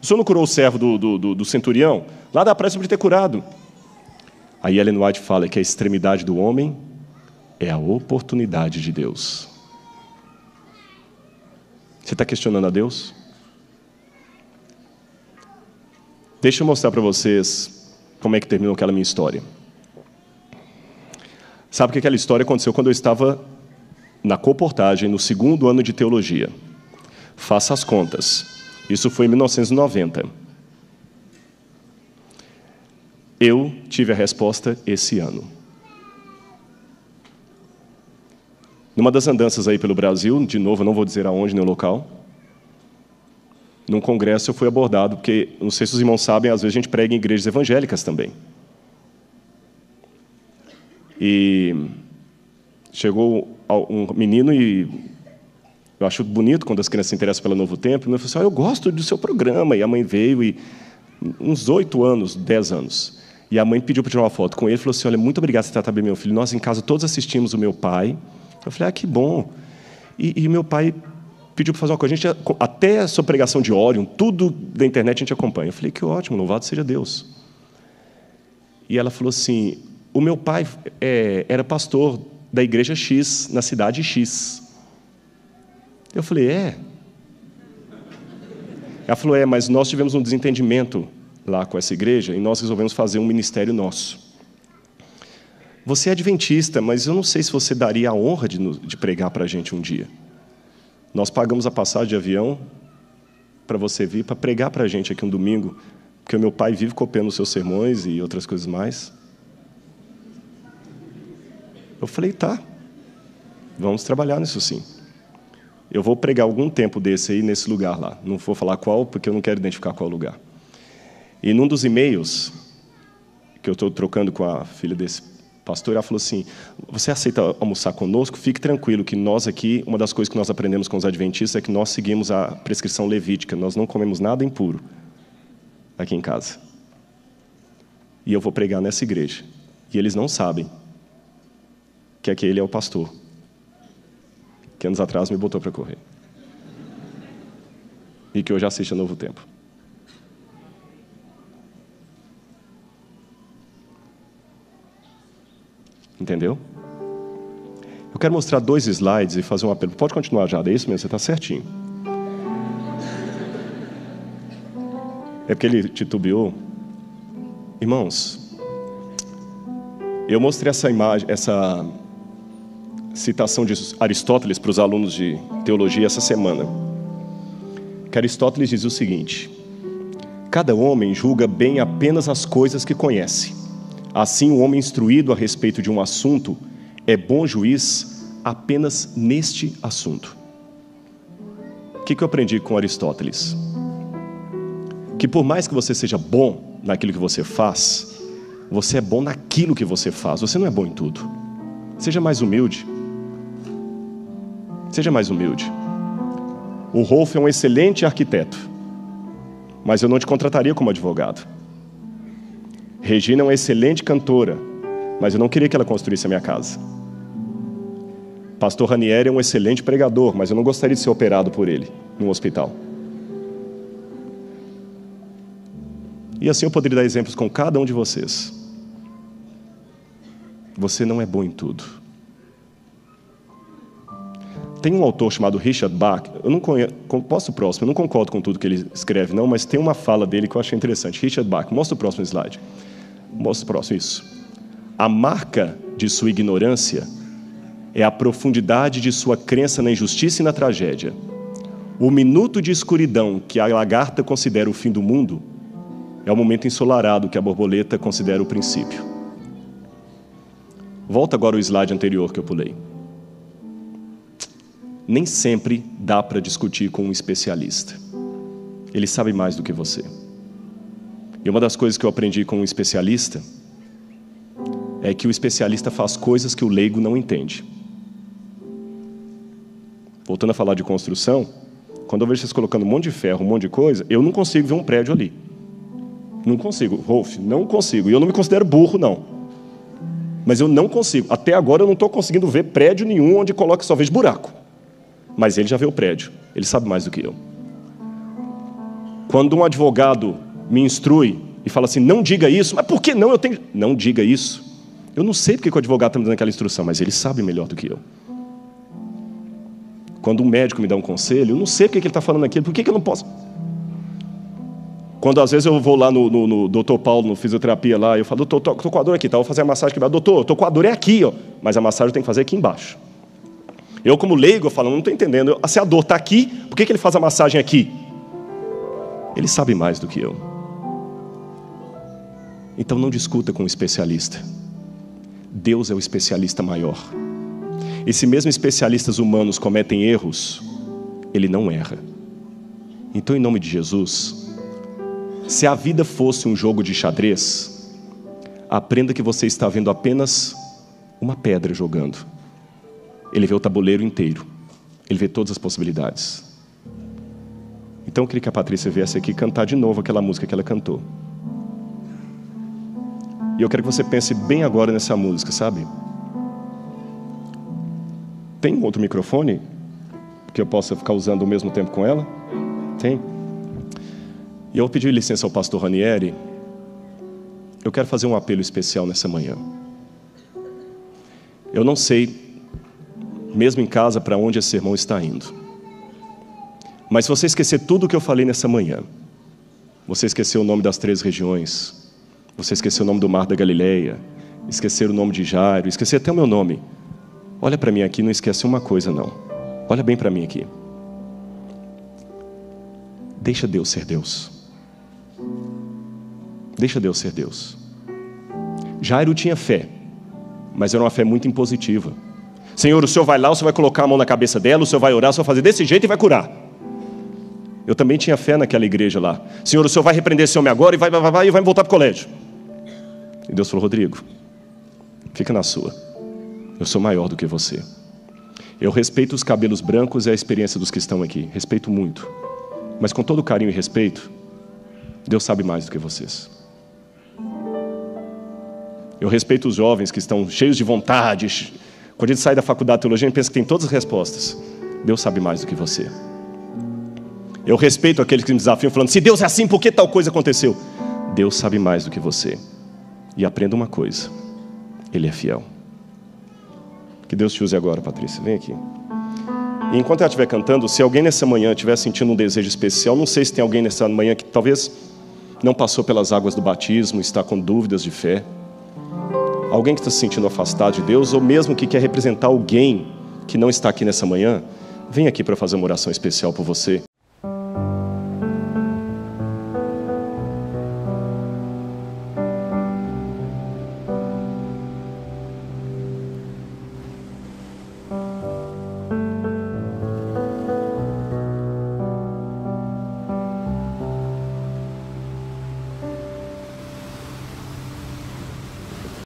O senhor não curou o servo do, do, do, do centurião? Lá da praia de ter curado. Aí Ellen White fala que a extremidade do homem é a oportunidade de Deus. Você está questionando a Deus? Deixa eu mostrar para vocês como é que terminou aquela minha história. Sabe que aquela história aconteceu quando eu estava na comportagem, no segundo ano de teologia. Faça as contas. Isso foi em 1990. Eu tive a resposta esse ano. Numa das andanças aí pelo Brasil, de novo, não vou dizer aonde nem o local, num congresso eu fui abordado, porque, não sei se os irmãos sabem, às vezes a gente prega em igrejas evangélicas também. E chegou um menino e eu acho bonito quando as crianças se interessam pelo Novo Tempo. E né? meu filho falou assim, ah, eu gosto do seu programa. E a mãe veio, e uns oito anos, dez anos. E a mãe pediu para tirar uma foto com ele. Falou assim, olha, muito obrigado por você tratar bem meu filho. Nós, em casa, todos assistimos o meu pai. Eu falei, ah, que bom. E, e meu pai pediu para fazer uma coisa. A gente, até a sua pregação de Orion, tudo da internet a gente acompanha. Eu falei, que ótimo, louvado seja Deus. E ela falou assim, o meu pai é, era pastor da igreja X, na cidade X. Eu falei, é. Ela falou, é, mas nós tivemos um desentendimento lá com essa igreja e nós resolvemos fazer um ministério nosso. Você é adventista, mas eu não sei se você daria a honra de, de pregar para a gente um dia. Nós pagamos a passagem de avião para você vir para pregar para a gente aqui um domingo, porque o meu pai vive copiando seus sermões e outras coisas mais. Eu falei, tá, vamos trabalhar nisso sim. Eu vou pregar algum tempo desse aí nesse lugar lá. Não vou falar qual, porque eu não quero identificar qual lugar. E num dos e-mails que eu estou trocando com a filha desse pastor, ela falou assim: Você aceita almoçar conosco? Fique tranquilo que nós aqui, uma das coisas que nós aprendemos com os adventistas é que nós seguimos a prescrição levítica, nós não comemos nada impuro aqui em casa. E eu vou pregar nessa igreja. E eles não sabem que aquele é o pastor que anos atrás me botou para correr. E que hoje assiste a Novo Tempo. Entendeu? Eu quero mostrar dois slides e fazer um apelo. Pode continuar já, é isso mesmo, você está certinho. É porque ele titubeou. Irmãos, eu mostrei essa imagem, essa citação de Aristóteles para os alunos de teologia essa semana. Que Aristóteles diz o seguinte: Cada homem julga bem apenas as coisas que conhece. Assim, o homem instruído a respeito de um assunto é bom juiz apenas neste assunto. O que eu aprendi com Aristóteles? Que por mais que você seja bom naquilo que você faz, você é bom naquilo que você faz, você não é bom em tudo. Seja mais humilde, Seja mais humilde. O Rolf é um excelente arquiteto, mas eu não te contrataria como advogado. Regina é uma excelente cantora, mas eu não queria que ela construísse a minha casa. Pastor Ranieri é um excelente pregador, mas eu não gostaria de ser operado por ele no hospital. E assim eu poderia dar exemplos com cada um de vocês. Você não é bom em tudo. Tem um autor chamado Richard Bach, eu não conheço, posso o próximo, eu não concordo com tudo que ele escreve, não, mas tem uma fala dele que eu achei interessante. Richard Bach, mostra o próximo slide. Mostra o próximo, isso. A marca de sua ignorância é a profundidade de sua crença na injustiça e na tragédia. O minuto de escuridão que a lagarta considera o fim do mundo é o momento ensolarado que a borboleta considera o princípio. Volta agora o slide anterior que eu pulei nem sempre dá para discutir com um especialista. Ele sabe mais do que você. E uma das coisas que eu aprendi com um especialista é que o especialista faz coisas que o leigo não entende. Voltando a falar de construção, quando eu vejo vocês colocando um monte de ferro, um monte de coisa, eu não consigo ver um prédio ali. Não consigo, Rolf, não consigo. E eu não me considero burro, não. Mas eu não consigo. Até agora eu não estou conseguindo ver prédio nenhum onde coloque só vejo buraco. Mas ele já vê o prédio, ele sabe mais do que eu. Quando um advogado me instrui e fala assim: não diga isso, mas por que não? Eu tenho. Não diga isso. Eu não sei porque o advogado está me dando aquela instrução, mas ele sabe melhor do que eu. Quando um médico me dá um conselho, eu não sei porque ele está falando aquilo, por que eu não posso? Quando às vezes eu vou lá no, no, no doutor Paulo, no fisioterapia lá, eu falo, doutor, estou com a dor aqui, tá? Vou fazer a massagem aqui Doutor, estou com a dor é aqui, ó. Mas a massagem eu tenho que fazer aqui embaixo. Eu, como leigo, eu falo, não estou entendendo. se assim, a dor está aqui, por que, que ele faz a massagem aqui? Ele sabe mais do que eu. Então não discuta com um especialista. Deus é o especialista maior. E se mesmo especialistas humanos cometem erros, ele não erra. Então, em nome de Jesus, se a vida fosse um jogo de xadrez, aprenda que você está vendo apenas uma pedra jogando ele vê o tabuleiro inteiro. Ele vê todas as possibilidades. Então eu queria que a Patrícia viesse aqui cantar de novo aquela música que ela cantou. E eu quero que você pense bem agora nessa música, sabe? Tem outro microfone que eu possa ficar usando ao mesmo tempo com ela? Tem. E eu pedi licença ao pastor Ranieri. Eu quero fazer um apelo especial nessa manhã. Eu não sei mesmo em casa, para onde esse irmão está indo. Mas se você esquecer tudo o que eu falei nessa manhã, você esqueceu o nome das três regiões, você esqueceu o nome do Mar da Galileia, esquecer o nome de Jairo, esquecer até o meu nome. Olha para mim aqui, não esquece uma coisa não. Olha bem para mim aqui. Deixa Deus ser Deus. Deixa Deus ser Deus. Jairo tinha fé, mas era uma fé muito impositiva. Senhor, o Senhor vai lá, o Senhor vai colocar a mão na cabeça dela, o Senhor vai orar, o Senhor vai fazer desse jeito e vai curar. Eu também tinha fé naquela igreja lá. Senhor, o Senhor vai repreender esse homem agora e vai, vai, vai, e vai me voltar para o colégio. E Deus falou, Rodrigo, fica na sua. Eu sou maior do que você. Eu respeito os cabelos brancos e a experiência dos que estão aqui. Respeito muito. Mas com todo carinho e respeito, Deus sabe mais do que vocês. Eu respeito os jovens que estão cheios de vontade, quando a gente sai da faculdade de teologia, a gente pensa que tem todas as respostas. Deus sabe mais do que você. Eu respeito aqueles que me desafiam falando: se Deus é assim, por que tal coisa aconteceu? Deus sabe mais do que você. E aprenda uma coisa: Ele é fiel. Que Deus te use agora, Patrícia. Vem aqui. E enquanto ela estiver cantando, se alguém nessa manhã estiver sentindo um desejo especial, não sei se tem alguém nessa manhã que talvez não passou pelas águas do batismo, está com dúvidas de fé alguém que está se sentindo afastado de Deus, ou mesmo que quer representar alguém que não está aqui nessa manhã, vem aqui para fazer uma oração especial por você.